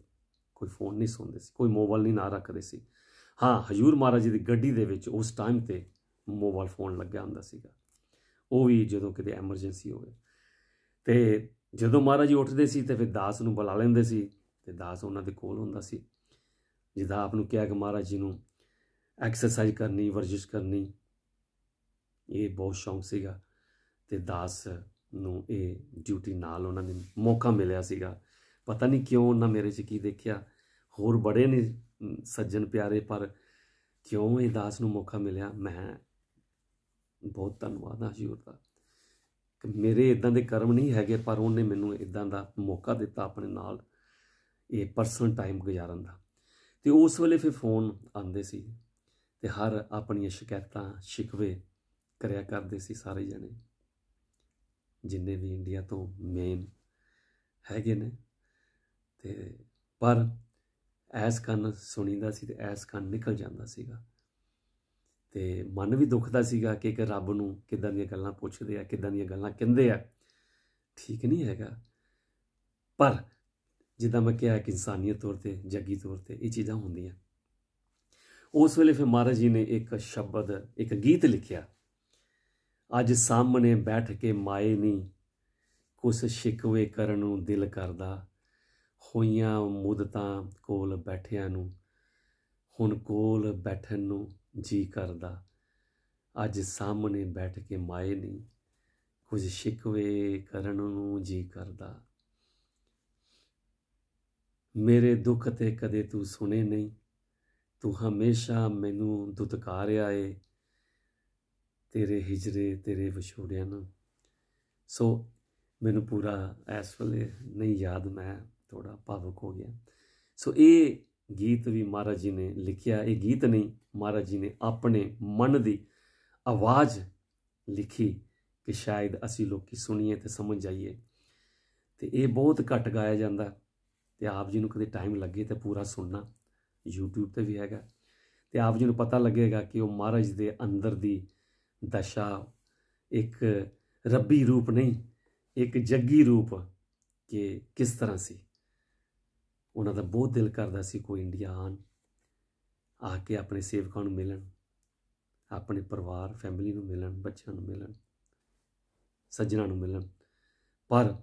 ਕੋਈ ਫੋਨ ਨਹੀਂ ਸੁਣਦੇ ਸੀ ਕੋਈ ਮੋਬਾਈਲ ਨਹੀਂ ਨਾ ਰੱਖਦੇ ਸੀ ਹਾਂ ਹਜੂਰ ਮਹਾਰਾਜ ਜੀ ਦੀ ਗੱਡੀ ਦੇ ਵਿੱਚ ਉਸ ਟਾਈਮ ਤੇ ਮੋਬਾਈਲ ਫੋਨ ਲੱਗਿਆ ਹੁੰਦਾ ਸੀਗਾ ਉਹ ਵੀ ਜਦੋਂ ਕਿਤੇ ਐਮਰਜੈਂਸੀ ਹੋਵੇ ਤੇ ਜਦੋਂ ਮਹਾਰਾਜ ਜੀ ਉੱਠਦੇ ਸੀ ਤੇ ਫਿਰ ਦਾਸ ਨੂੰ ਬੁਲਾ ਲੈਂਦੇ ਸੀ ਤੇ ਦਾਸ ਉਹਨਾਂ ਦੇ ਕੋਲ ਹੁੰਦਾ ਸੀ ਜਿੱਦਾਂ ਆਪ ਨੂੰ ਕਿਹਾ ਕਿ ਮਹਾਰਾਜ ਜੀ ਨੂੰ ਐਕਸਰਸਾਈਜ਼ ਕਰਨੀ ਵਰਜਿਸ਼ ਕਰਨੀ ਇਹ ਬਹੁਤ ਸ਼ੌਂਕ ਸੀਗਾ ਤੇ ਦਾਸ ਨੂੰ ਇਹ ਡਿਊਟੀ ਨਾਲ ਉਹਨਾਂ ਦੇ ਮੌਕਾ ਮਿਲਿਆ ਸੀਗਾ ਪਤਾ ਨਹੀਂ ਕਿਉਂ ਉਹਨਾਂ ਮੇਰੇ 'ਚ ਕੀ ਦੇਖਿਆ ਹੋਰ ਬੜੇ ਨੇ ਸੱਜਣ ਪਿਆਰੇ ਪਰ ਕਿਉਂ ਇਹ ਦਾਸ ਨੂੰ ਮੌਕਾ ਮਿਲਿਆ ਮੈਂ ਬਹੁਤ ਧੰਨਵਾਦ ਹਾਂ ਹਜ਼ੂਰ ਦਾ ਕਿ ਮੇਰੇ ਇਦਾਂ ਦੇ ਕਰਮ ਨਹੀਂ ਹੈਗੇ ਪਰ ਉਹਨੇ ਮੈਨੂੰ ਇਦਾਂ ਦਾ ਮੌਕਾ ਦਿੱਤਾ ਆਪਣੇ ਨਾਲ ਇਹ ਪਰਸਨਲ ਟਾਈਮ ਗੁਜ਼ਾਰਨ ਦਾ ਤੇ ਉਸ ਵੇਲੇ ਫਿਰ ਫੋਨ ਆਉਂਦੇ ਸੀ ਤੇ ਹਰ ਆਪਣੀਆਂ ਸ਼ਿਕਾਇਤਾਂ ਸ਼ਿਕਵੇ ਕਰਿਆ ਕਰਦੇ ਸੀ ਸਾਰੇ ਜਣੇ ਜਿੰਨੇ ਵੀ ਇੰਡੀਆ ਤੋਂ ਮੇਨ ਹੈਗੇ ਨੇ ਤੇ ਪਰ ਐਸ ਕੰਨ ਸੁਣੀਦਾ ਸੀ ਤੇ ਐਸ ਕੰਨ ਨਿਕਲ ਜਾਂਦਾ ਸੀਗਾ ਤੇ ਮਨ ਵੀ ਦੁਖਦਾ ਸੀਗਾ ਕਿ ਇੱਕ ਰੱਬ ਨੂੰ ਕਿਦਾਂ ਦੀਆਂ ਗੱਲਾਂ ਪੁੱਛਦੇ ਆ ਕਿਦਾਂ ਦੀਆਂ ਗੱਲਾਂ ਕਹਿੰਦੇ ਆ ਠੀਕ ਨਹੀਂ ਹੈਗਾ ਪਰ ਜਿੱਦਾਂ ਮੈਂ ਕਿਹਾ ਕਿ ਇਨਸਾਨੀਅਤ ਤੌਰ ਤੇ ਜੱਗੀ ਤੌਰ ਤੇ ਇਹ ਚੀਜ਼ਾਂ ਹੁੰਦੀਆਂ ਉਸ ਵੇਲੇ ਫਿਰ ਮਹਾਰਾਜ ਜੀ ਨੇ ਇੱਕ ਸ਼ਬਦ ਇੱਕ ਗੀਤ ਲਿਖਿਆ ਅੱਜ ਸਾਹਮਣੇ ਬੈਠ ਕੇ ਮਾਏ ਨਹੀਂ ਕੁਛ ਸ਼ਿਕਵੇ ਕਰਨ ਨੂੰ ਦਿਲ ਕਰਦਾ ਹੋਈਆਂ ਮੁਦਤਾਂ ਕੋਲ ਬੈਠਿਆਂ ਨੂੰ ਹੁਣ ਕੋਲ ਬੈਠਣ ਨੂੰ ਜੀ ਕਰਦਾ ਅੱਜ ਸਾਹਮਣੇ ਬੈਠ ਕੇ ਮਾਏ ਨਹੀਂ ਕੁਝ ਸ਼ਿਕਵੇ ਕਰਨ ਨੂੰ ਜੀ ਕਰਦਾ ਮੇਰੇ ਦੁੱਖ ਤੇ ਕਦੇ ਤੂੰ ਸੁਣੇ ਨਹੀਂ ਤੂੰ ਹਮੇਸ਼ਾ ਮੈਨੂੰ ਦੁਤਕਾਰਿਆ ਏ ਤੇਰੇ ਹਿਜਰੇ ਤੇਰੇ ਵਿਛੋੜਿਆਂ ਨੂੰ ਸੋ ਮੈਨੂੰ ਪੂਰਾ ਐਸ ਵੇਲੇ ਨਹੀਂ ਯਾਦ ਮੈਂ ਥੋੜਾ ਭਾਵੁਕ ਹੋ ਗਿਆ ਸੋ ਇਹ ਗੀਤ ਵੀ ਮਹਾਰਾਜ ਜੀ ਨੇ ਲਿਖਿਆ ਇਹ ਗੀਤ ਨਹੀਂ ਮਹਾਰਾਜ ਜੀ ਨੇ ਆਪਣੇ ਮਨ ਦੀ ਆਵਾਜ਼ ਲਿਖੀ ਕਿ ਸ਼ਾਇਦ ਅਸੀਂ ਲੋਕੀ ਸੁਣੀਏ ਤੇ ਸਮਝ ਜਾਈਏ ਤੇ ਇਹ ਬਹੁਤ ਘੱਟ ਗਾਇਆ ਜਾਂਦਾ ਤੇ ਆਪ ਜੀ ਨੂੰ ਕਦੇ ਟਾਈਮ ਲੱਗੇ ਤੇ ਪੂਰਾ ਸੁਣਨਾ YouTube ਤੇ ਵੀ ਹੈਗਾ ਤੇ ਆਪ ਜੀ ਨੂੰ ਪਤਾ ਲੱਗੇਗਾ ਕਿ ਉਹ ਮਹਾਰਾਜ ਦੇ ਅੰਦਰ ਦੀ ਦਸ਼ਾ ਇੱਕ ਰੱਬੀ ਰੂਪ ਨਹੀਂ ਇੱਕ ਜੱਗੀ ਰੂਪ ਕਿ ਕਿਸ ਤਰ੍ਹਾਂ ਸੀ ਉਹਨਾਂ ਦਾ ਬਹੁਤ ਦਿਲ ਕਰਦਾ ਸੀ ਕੋਈ ਇੰਡੀਆ ਆਣ ਆ ਕੇ ਆਪਣੇ ਸੇਵਕਾਂ ਨੂੰ ਮਿਲਣ ਆਪਣੇ ਪਰਿਵਾਰ ਫੈਮਿਲੀ ਨੂੰ ਮਿਲਣ ਬੱਚਿਆਂ ਨੂੰ ਮਿਲਣ ਸੱਜਣਾ ਨੂੰ ਮਿਲਣ ਪਰ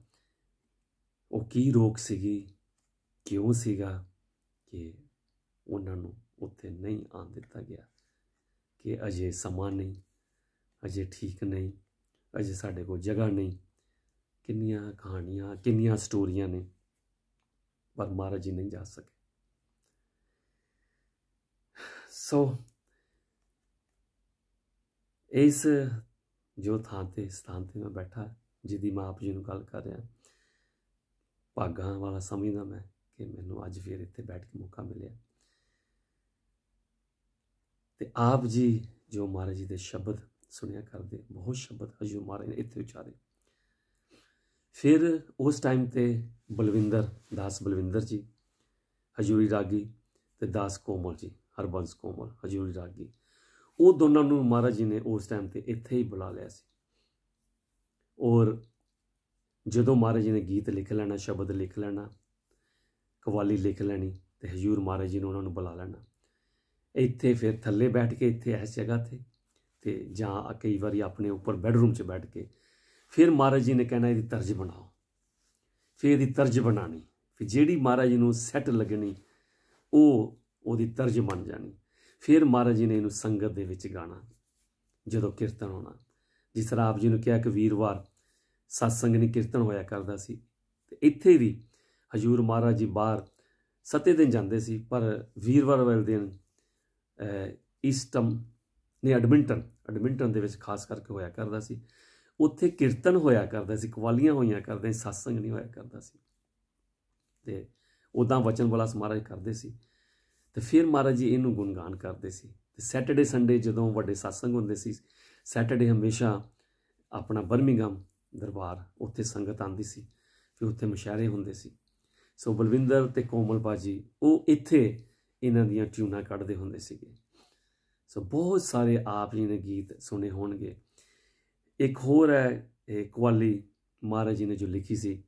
ਉਹ ਕੀ ਰੋਕ ਸੀਗੀ ਕਿਉਂ ਸੀਗਾ ਕਿ ਉਹਨਾਂ ਨੂੰ ਉੱਥੇ ਨਹੀਂ ਆਣ ਦਿੱਤਾ ਗਿਆ ਕਿ ਅਜੇ ਸਮਾਂ ਨਹੀਂ ਅਜੇ ਠੀਕ ਨਹੀਂ ਅਜੇ ਸਾਡੇ ਕੋਲ ਜਗ੍ਹਾ ਨਹੀਂ ਕਿੰਨੀਆਂ ਕਹਾਣੀਆਂ ਕਿੰਨੀਆਂ ਸਟੋਰੀਆਂ ਨੇ ਪਰ ਮਹਾਰਾਜ ਜੀ ਨਹੀਂ ਜਾ ਸਕੇ ਸੋ ਇਸ ਜੋ ਥਾਂ ਤੇ ਸਥਾਨ ਤੇ ਮੈਂ ਬੈਠਾ ਜਿਹਦੀ ਮੈਂ ਆਪ ਜੀ ਨੂੰ ਗੱਲ ਕਰ ਰਿਹਾ ਭਾਗਾਂ ਵਾਲਾ ਸਮਝਦਾ ਮੈਂ ਕਿ ਮੈਨੂੰ ਅੱਜ ਫਿਰ ਇੱਥੇ ਬੈਠ ਕੇ ਮੌਕਾ ਮਿਲਿਆ ਤੇ ਆਪ ਜੀ ਜੋ ਮਹਾਰਾਜ ਜੀ ਦੇ ਸ਼ਬਦ ਸੁਣਿਆ ਕਰਦੇ ਬਹੁਤ ਸ਼ਬਦ ਹਜੂ ਮਹਾਰਾਜ ਨੇ ਇੱਥੇ ਉਚਾਰੇ ਫਿਰ ਉਸ ਟਾਈਮ ਤੇ ਬਲਵਿੰਦਰ ਦਾਸ ਬਲਵਿੰਦਰ ਜੀ ਹਜੂਰੀ ਰਾਗੀ ਤੇ ਦਾਸ ਕੋਮਲ ਜੀ ਹਰਬੰਸ ਕੋਮਲ ਹਜੂਰੀ ਰਾਗੀ ਉਹ ਦੋਨਾਂ ਨੂੰ ਮਹਾਰਾਜ ਜੀ ਨੇ ਉਸ ਟਾਈਮ ਤੇ ਇੱਥੇ ਹੀ ਬੁਲਾ ਲਿਆ ਸੀ ਔਰ ਜਦੋਂ ਮਹਾਰਾਜ ਜੀ ਨੇ ਗੀਤ ਲਿਖ ਲੈਣਾ ਸ਼ਬਦ ਲਿਖ ਲੈਣਾ ਕਵਾਲੀ ਲਿਖ ਲੈਣੀ ਤੇ ਹਜੂਰ ਮਹਾਰਾਜ ਜੀ ਨੇ ਉਹਨਾਂ ਨੂੰ ਬੁਲਾ ਲੈਣਾ ਇੱਥੇ ਫਿਰ ਥੱਲੇ ਬੈਠ ਕੇ ਇੱਥੇ ਇਸ ਜਗ੍ਹਾ ਤੇ ਤੇ ਜਾਂ ਕਈ ਵਾਰੀ ਆਪਣੇ ਉੱਪਰ ਬੈਡਰੂਮ 'ਚ ਬੈਠ ਕੇ ਫਿਰ ਮਹਾਰਾਜ ਜੀ ਨੇ ਕਹਿਣਾ ਇਹਦੀ ਤਰਜ ਬਣਾਓ ਫਿਰ ਇਹਦੀ ਤਰਜ ਬਣਾਣੀ ਫਿਰ ਜਿਹੜੀ ਮਹਾਰਾਜ ਜੀ ਨੂੰ ਸੈੱਟ ਲੱਗਣੀ ਉਹ ਉਹਦੀ ਤਰਜ ਬਣ ਜਾਣੀ ਫਿਰ ਮਹਾਰਾਜ ਜੀ ਨੇ ਇਹਨੂੰ ਸੰਗਤ ਦੇ ਵਿੱਚ ਗਾਣਾ ਜਦੋਂ ਕੀਰਤਨ ਹੋਣਾ ਜਿਸ ਤਰ੍ਹਾਂ ਆਪ ਜੀ ਨੂੰ ਕਿਹਾ ਕਿ ਵੀਰਵਾਰ ਸਤਸੰਗ ਨੇ ਕੀਰਤਨ ਹੋਇਆ ਕਰਦਾ ਸੀ ਤੇ ਇੱਥੇ ਵੀ ਹਜੂਰ ਮਹਾਰਾਜ ਜੀ ਬਾਹਰ ਸੱਤੇ ਦਿਨ ਜਾਂਦੇ ਸੀ ਪਰ ਵੀਰਵਾਰ ਵਾਲੇ ਦਿਨ ਇਸਟਮ ਨੇ ਐਡਮਿੰਟਨ ਐਡਮਿੰਟਨ ਦੇ ਵਿੱਚ ਖਾਸ ਕਰਕੇ ਹੋਇਆ ਕਰਦਾ ਸੀ ਉੱਥੇ ਕੀਰਤਨ ਹੋਇਆ ਕਰਦਾ ਸੀ ਕਵਾਲੀਆਂ ਹੋਈਆਂ ਕਰਦੇ ਸੀ ਸਤਸੰਗ ਨਹੀਂ ਹੋਇਆ ਕਰਦਾ ਸੀ ਤੇ ਉਦਾਂ ਵਚਨ ਵਾਲਾ ਸਮਾਰਜ ਕਰਦੇ ਸੀ ਤੇ ਫਿਰ ਮਹਾਰਾਜ ਜੀ ਇਹਨੂੰ ਗੁਣਗਾਨ ਕਰਦੇ ਸੀ ਤੇ ਸੈਟਰਡੇ ਸੰਡੇ ਜਦੋਂ ਵੱਡੇ ਸਤਸੰਗ ਹੁੰਦੇ ਸੀ ਸੈਟਰਡੇ ਹਮੇਸ਼ਾ ਆਪਣਾ ਬਰਮਿੰਗਮ ਦਰਬਾਰ ਉੱਥੇ ਸੰਗਤ ਆਂਦੀ ਸੀ ਫਿਰ ਉੱਥੇ ਮੁਸ਼ਾਇਰੇ ਹੁੰਦੇ ਸੀ ਸੋ ਬਲਵਿੰਦਰ ਤੇ ਕੋਮਲ ਬਾਜੀ ਉਹ ਇੱਥੇ ਇਹਨਾਂ ਦੀਆਂ ਟਿਊਨਾਂ ਕੱਢਦੇ ਹੁੰਦੇ ਸੀਗੇ ਸੋ ਬਹੁਤ ਸਾਰੇ ਆਪ ਜੀ ਨੇ ਗੀਤ ਸੁਨੇ ਹੋਣਗੇ ਇੱਕ ਹੋਰ ਹੈ ਕਵਾਲੀ ਮਹਾਰਾਜ ਜੀ ਨੇ ਜੋ ਲਿਖੀ ਸੀ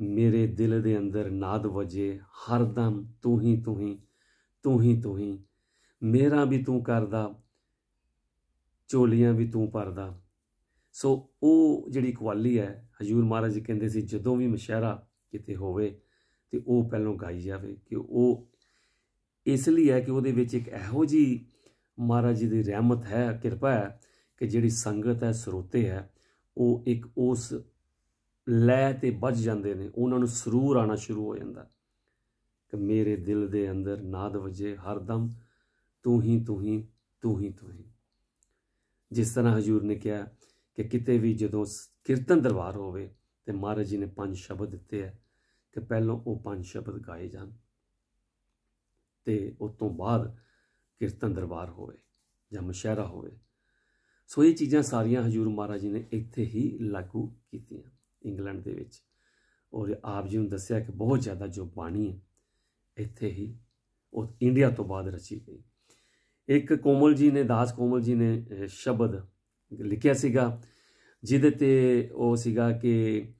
ਮੇਰੇ ਦਿਲ ਦੇ ਅੰਦਰ ਨਾਦ ਵਜੇ ਹਰਦਮ ਤੂੰ ਹੀ ਤੂੰ ਹੀ ਤੂੰ ਹੀ ਤੂੰ ਹੀ ਮੇਰਾ ਵੀ ਤੂੰ ਕਰਦਾ ਚੋਲੀਆਂ ਵੀ ਤੂੰ ਪਰਦਾ ਸੋ ਉਹ ਜਿਹੜੀ ਕਵਾਲੀ ਹੈ ਹਜੂਰ ਮਹਾਰਾਜ ਜੀ ਕਹਿੰਦੇ ਸੀ ਜਦੋਂ ਵੀ ਮਸ਼ਹਰਾ ਕਿਤੇ ਹੋਵੇ ਤੇ ਉਹ ਪਹਿਲਾਂ ਗਾਈ ਜਾਵੇ ਕਿ ਉਹ ਇਸ ਲਈ ਹੈ ਕਿ ਉਹਦੇ ਵਿੱਚ ਇੱਕ ਇਹੋ ਜੀ ਮਹਾਰਾਜ ਜੀ ਦੀ ਰਹਿਮਤ ਹੈ ਕਿਰਪਾ ਹੈ ਕਿ ਜਿਹੜੀ ਸੰਗਤ ਹੈ ਸਰੋਤੇ ਹੈ ਉਹ ਇੱਕ ਉਸ ਲੈ ਤੇ ਵੱਜ ਜਾਂਦੇ ਨੇ ਉਹਨਾਂ ਨੂੰ ਸਰੂਰ ਆਣਾ ਸ਼ੁਰੂ ਹੋ ਜਾਂਦਾ ਕਿ ਮੇਰੇ ਦਿਲ ਦੇ ਅੰਦਰ ਨਾਦ ਵਜੇ ਹਰਦਮ ਤੂੰ ਹੀ ਤੂੰ ਹੀ ਤੂੰ ਹੀ ਤੂੰ ਹੀ ਜਿਸ ਤਰ੍ਹਾਂ ਹਜੂਰ ਨੇ ਕਿਹਾ ਕਿ ਕਿਤੇ ਵੀ ਜਦੋਂ ਕੀਰਤਨ ਦਰਬਾਰ ਹੋਵੇ ਤੇ ਮਹਾਰਾਜ ਜੀ ਨੇ ਪੰਜ ਸ਼ਬਦ ਦਿੱਤੇ ਆ ਕਿ ਪਹਿਲਾਂ ਉਹ ਪੰਜ ਸ਼ਬਦ ਗਾਏ ਜਾਣ ਤੇ ਉਸ ਤੋਂ ਬਾਅਦ ਕੀਰਤਨ ਦਰਬਾਰ ਹੋਵੇ ਜਾਂ ਮਸ਼ਹਿਰਾ ਹੋਵੇ ਸੋ ਇਹ ਚੀਜ਼ਾਂ ਸਾਰੀਆਂ ਹਜੂਰ ਮਹਾਰਾਜ ਜੀ ਨੇ ਇੱਥੇ ਹੀ ਲਾਗੂ ਕੀਤੀਆਂ ਇੰਗਲੈਂਡ ਦੇ ਵਿੱਚ ਔਰ ਆਪ ਜੀ ਨੂੰ ਦੱਸਿਆ ਕਿ ਬਹੁਤ ਜ਼ਿਆਦਾ ਜੋ ਬਾਣੀ ਹੈ ਇੱਥੇ ਹੀ ਉਹ ਇੰਡੀਆ ਤੋਂ ਬਾਅਦ ਰਚੀ ਗਈ ਇੱਕ ਕੋਮਲ ਜੀ ਨੇ ਦਾਸ ਕੋਮਲ ਜੀ ਨੇ ਸ਼ਬਦ ਲਿਖਿਆ ਸੀਗਾ ਜਿਹਦੇ ਤੇ ਉਹ ਸੀਗਾ ਕਿ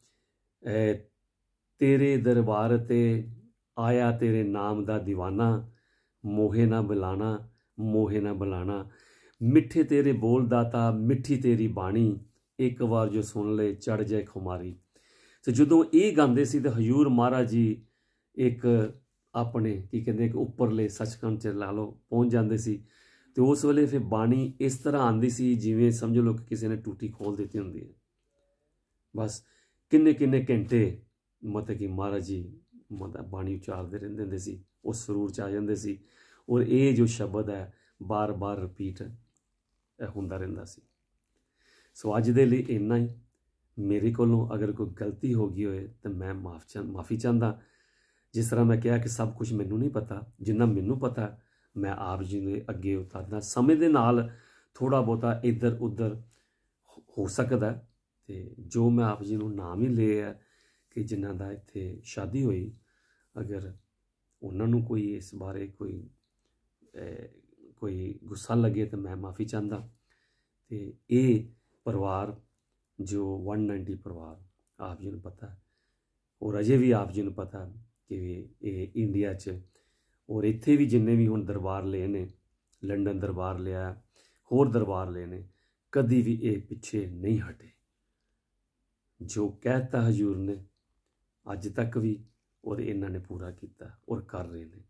ਤੇਰੇ ਦਰਬਾਰ ਤੇ ਆਇਆ ਤੇਰੇ ਨਾਮ ਦਾ دیਵਾਨਾ ਮੋਹੇ ਨਾ ਬੁਲਾਣਾ ਮੋਹੇ ਨਾ ਬੁਲਾਣਾ ਮਿੱਠੇ ਤੇਰੇ ਬੋਲ ਦਾਤਾ ਮਿੱਠੀ ਤੇਰੀ ਬਾਣੀ ਇੱਕ ਵਾਰ ਜੋ ਸੁਣ ਲੈ ਚੜ ਜਾਏ ਖੁਮਾਰੀ ਤੇ ਜਦੋਂ ਇਹ ਗਾਉਂਦੇ ਸੀ ਤੇ ਹਯੂਰ ਮਹਾਰਾਜ ਜੀ ਇੱਕ ਆਪਣੇ ਕੀ ਕਹਿੰਦੇ ਕਿ ਉੱਪਰਲੇ ਸੱਚਖੰਡ ਚ ਲਾ ਲੋ ਪਹੁੰਚ ਜਾਂਦੇ ਸੀ ਤੇ ਉਸ ਵੇਲੇ ਫਿਰ ਬਾਣੀ ਇਸ ਤਰ੍ਹਾਂ ਆਂਦੀ ਸੀ ਜਿਵੇਂ ਸਮਝ ਲਓ ਕਿ ਕਿਸੇ ਨੇ ਟੂਟੀ ਖੋਲ ਦਿੱਤੀ ਹੁੰਦੀ ਹੈ ਬਸ ਕਿੰਨੇ ਕਿੰਨੇ ਘੰਟੇ ਮਤ ਕਿ ਮਹਾਰਾਜ ਜੀ ਮਤ ਬਾਣੀ ਉਚਾਰਦੇ ਰਹਿੰਦੇ ਹੁੰਦੇ ਸੀ ਉਹ ਸਰੂਰ ਚ ਆ ਜਾਂਦੇ ਸੀ ਔਰ ਇਹ ਜੋ ਸ਼ਬਦ ਹੈ ਬਾਰ-ਬਾਰ ਰਿਪੀਟ ਹੁੰਦਾ ਰਹਿੰਦਾ ਸੀ ਸੋ ਅੱਜ ਦੇ ਲਈ ਇੰਨਾ ਹੀ ਮੇਰੇ ਕੋਲੋਂ ਅਗਰ ਕੋਈ ਗਲਤੀ ਹੋ ਗਈ ਹੋਏ ਤਾਂ ਮੈਂ ਮਾਫ ਮਾਫੀ ਚਾਹੁੰਦਾ ਜਿਸ ਤਰ੍ਹਾਂ ਮੈਂ ਕਿਹਾ ਕਿ ਸਭ ਕੁਝ ਮੈਨੂੰ ਨਹੀਂ ਪਤਾ ਜਿੰਨਾ ਮੈਨੂੰ ਪਤਾ ਮੈਂ ਆਪ ਜੀ ਦੇ ਅੱਗੇ ਉਤਾਰਦਾ ਸਮੇਂ ਦੇ ਨਾਲ ਥੋੜਾ ਬੋਤਾ ਇੱਧਰ ਉੱਧਰ ਹੋ ਸਕਦਾ ਤੇ ਜੋ ਮੈਂ ਆਪ ਜੀ ਨੂੰ ਨਾਮ ਹੀ ਲਿਆ ਕਿ ਜਿਨ੍ਹਾਂ ਦਾ ਇੱਥੇ ਸ਼ਾਦੀ ਹੋਈ ਅਗਰ ਉਹਨਾਂ ਨੂੰ ਕੋਈ ਇਸ ਬਾਰੇ ਕੋਈ ਕੋਈ ਗੁੱਸਾ ਲੱਗੇ ਤਾਂ ਮੈਂ ਮਾਫੀ ਚਾਹੁੰਦਾ ਤੇ ਇਹ ਪਰਿਵਾਰ ਜੋ 190 ਪਰਿਵਾਰ ਆਪ ਜੀ ਨੂੰ ਪਤਾ ਹੋਰ ਅਜੇ ਵੀ ਆਪ ਜੀ ਨੂੰ ਪਤਾ ਕਿ ਇਹ ਇੰਡੀਆ 'ਚ ਔਰ ਇੱਥੇ ਵੀ ਜਿੰਨੇ ਵੀ ਹੁਣ ਦਰਬਾਰ ਲਏ ਨੇ ਲੰਡਨ ਦਰਬਾਰ ਲਿਆ ਹੋਰ ਦਰਬਾਰ ਲਏ ਨੇ ਕਦੀ ਵੀ ਇਹ ਪਿੱਛੇ ਨਹੀਂ ਹਟੇ ਜੋ ਕਹਿਤਾ ਹਜੂਰ ਨੇ ਅੱਜ ਤੱਕ ਵੀ ਔਰ ਇਹਨਾਂ ਨੇ ਪੂਰਾ ਕੀਤਾ ਔਰ ਕਰ ਰਹੇ ਨੇ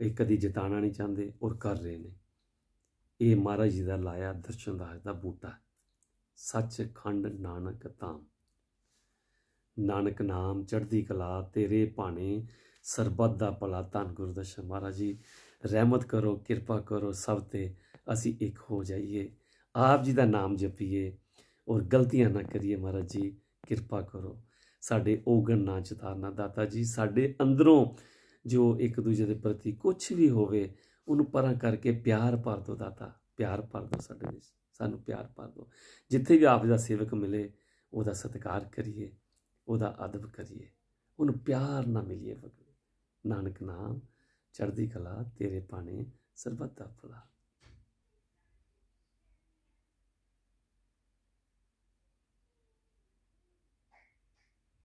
ਇਹ ਕਦੀ ਜਿਤਾਣਾ ਨਹੀਂ ਚਾਹੁੰਦੇ ਔਰ ਕਰ ਰਹੇ ਨੇ ਇਹ ਮਹਾਰਾਜ ਜੀ ਦਾ ਲਾਇਆ ਦਰਸ਼ਨ ਦਾ ਬੂਟਾ ਸੱਚ ਖੰਡ ਨਾਨਕ ਤਾਂ ਨਾਨਕ ਨਾਮ ਚੜ੍ਹਦੀ ਕਲਾ ਤੇਰੇ ਭਾਣੇ ਸਰਬੱਤ ਦਾ ਭਲਾ ਧੰਨ ਗੁਰੂ ਮਹਾਰਾਜ ਜੀ ਰਹਿਮਤ ਕਰੋ ਕਿਰਪਾ ਕਰੋ ਸਭ ਤੇ ਅਸੀਂ ਇੱਕ ਹੋ ਜਾਈਏ ਆਪ ਜੀ ਦਾ ਨਾਮ ਜਪੀਏ ਔਰ ਗਲਤੀਆਂ ਨਾ ਕਰੀਏ ਮਹਾਰਾਜ ਜੀ ਕਿਰਪਾ ਕਰੋ ਸਾਡੇ ਓਗਣ ਨਾ ਚਤਾਰਨਾ ਦਾਤਾ ਜੀ ਸਾਡੇ ਅੰਦਰੋਂ ਜੋ ਇੱਕ ਦੂਜੇ ਦੇ ਪ੍ਰਤੀ ਕੁਝ ਵੀ ਹੋਵੇ ਉਹਨੂੰ ਪਰਾਂ ਕਰਕੇ ਪਿਆਰ ਭਰ ਦੋ ਦਾਤਾ ਪਿਆਰ ਭਰ ਦੋ ਸਾਡੇ ਵਿੱਚ ਸਾਨੂੰ ਪਿਆਰ ਭਰ ਦੋ ਜਿੱਥੇ ਵੀ ਆਪ ਦਾ ਸੇਵਕ ਮਿਲੇ ਉਹਦਾ ਸਤਿਕਾਰ ਕਰੀਏ ਉਹਦਾ ਅਦਬ ਕਰੀਏ ਉਹਨੂੰ ਪਿਆਰ ਨਾ ਮਿਲੀਏ ਫਕਰ ਨਾਨਕ ਨਾਮ ਚੜ੍ਹਦੀ ਕਲਾ ਤੇਰੇ ਪਾਣੇ ਸਰਬੱਤ ਦਾ ਭਲਾ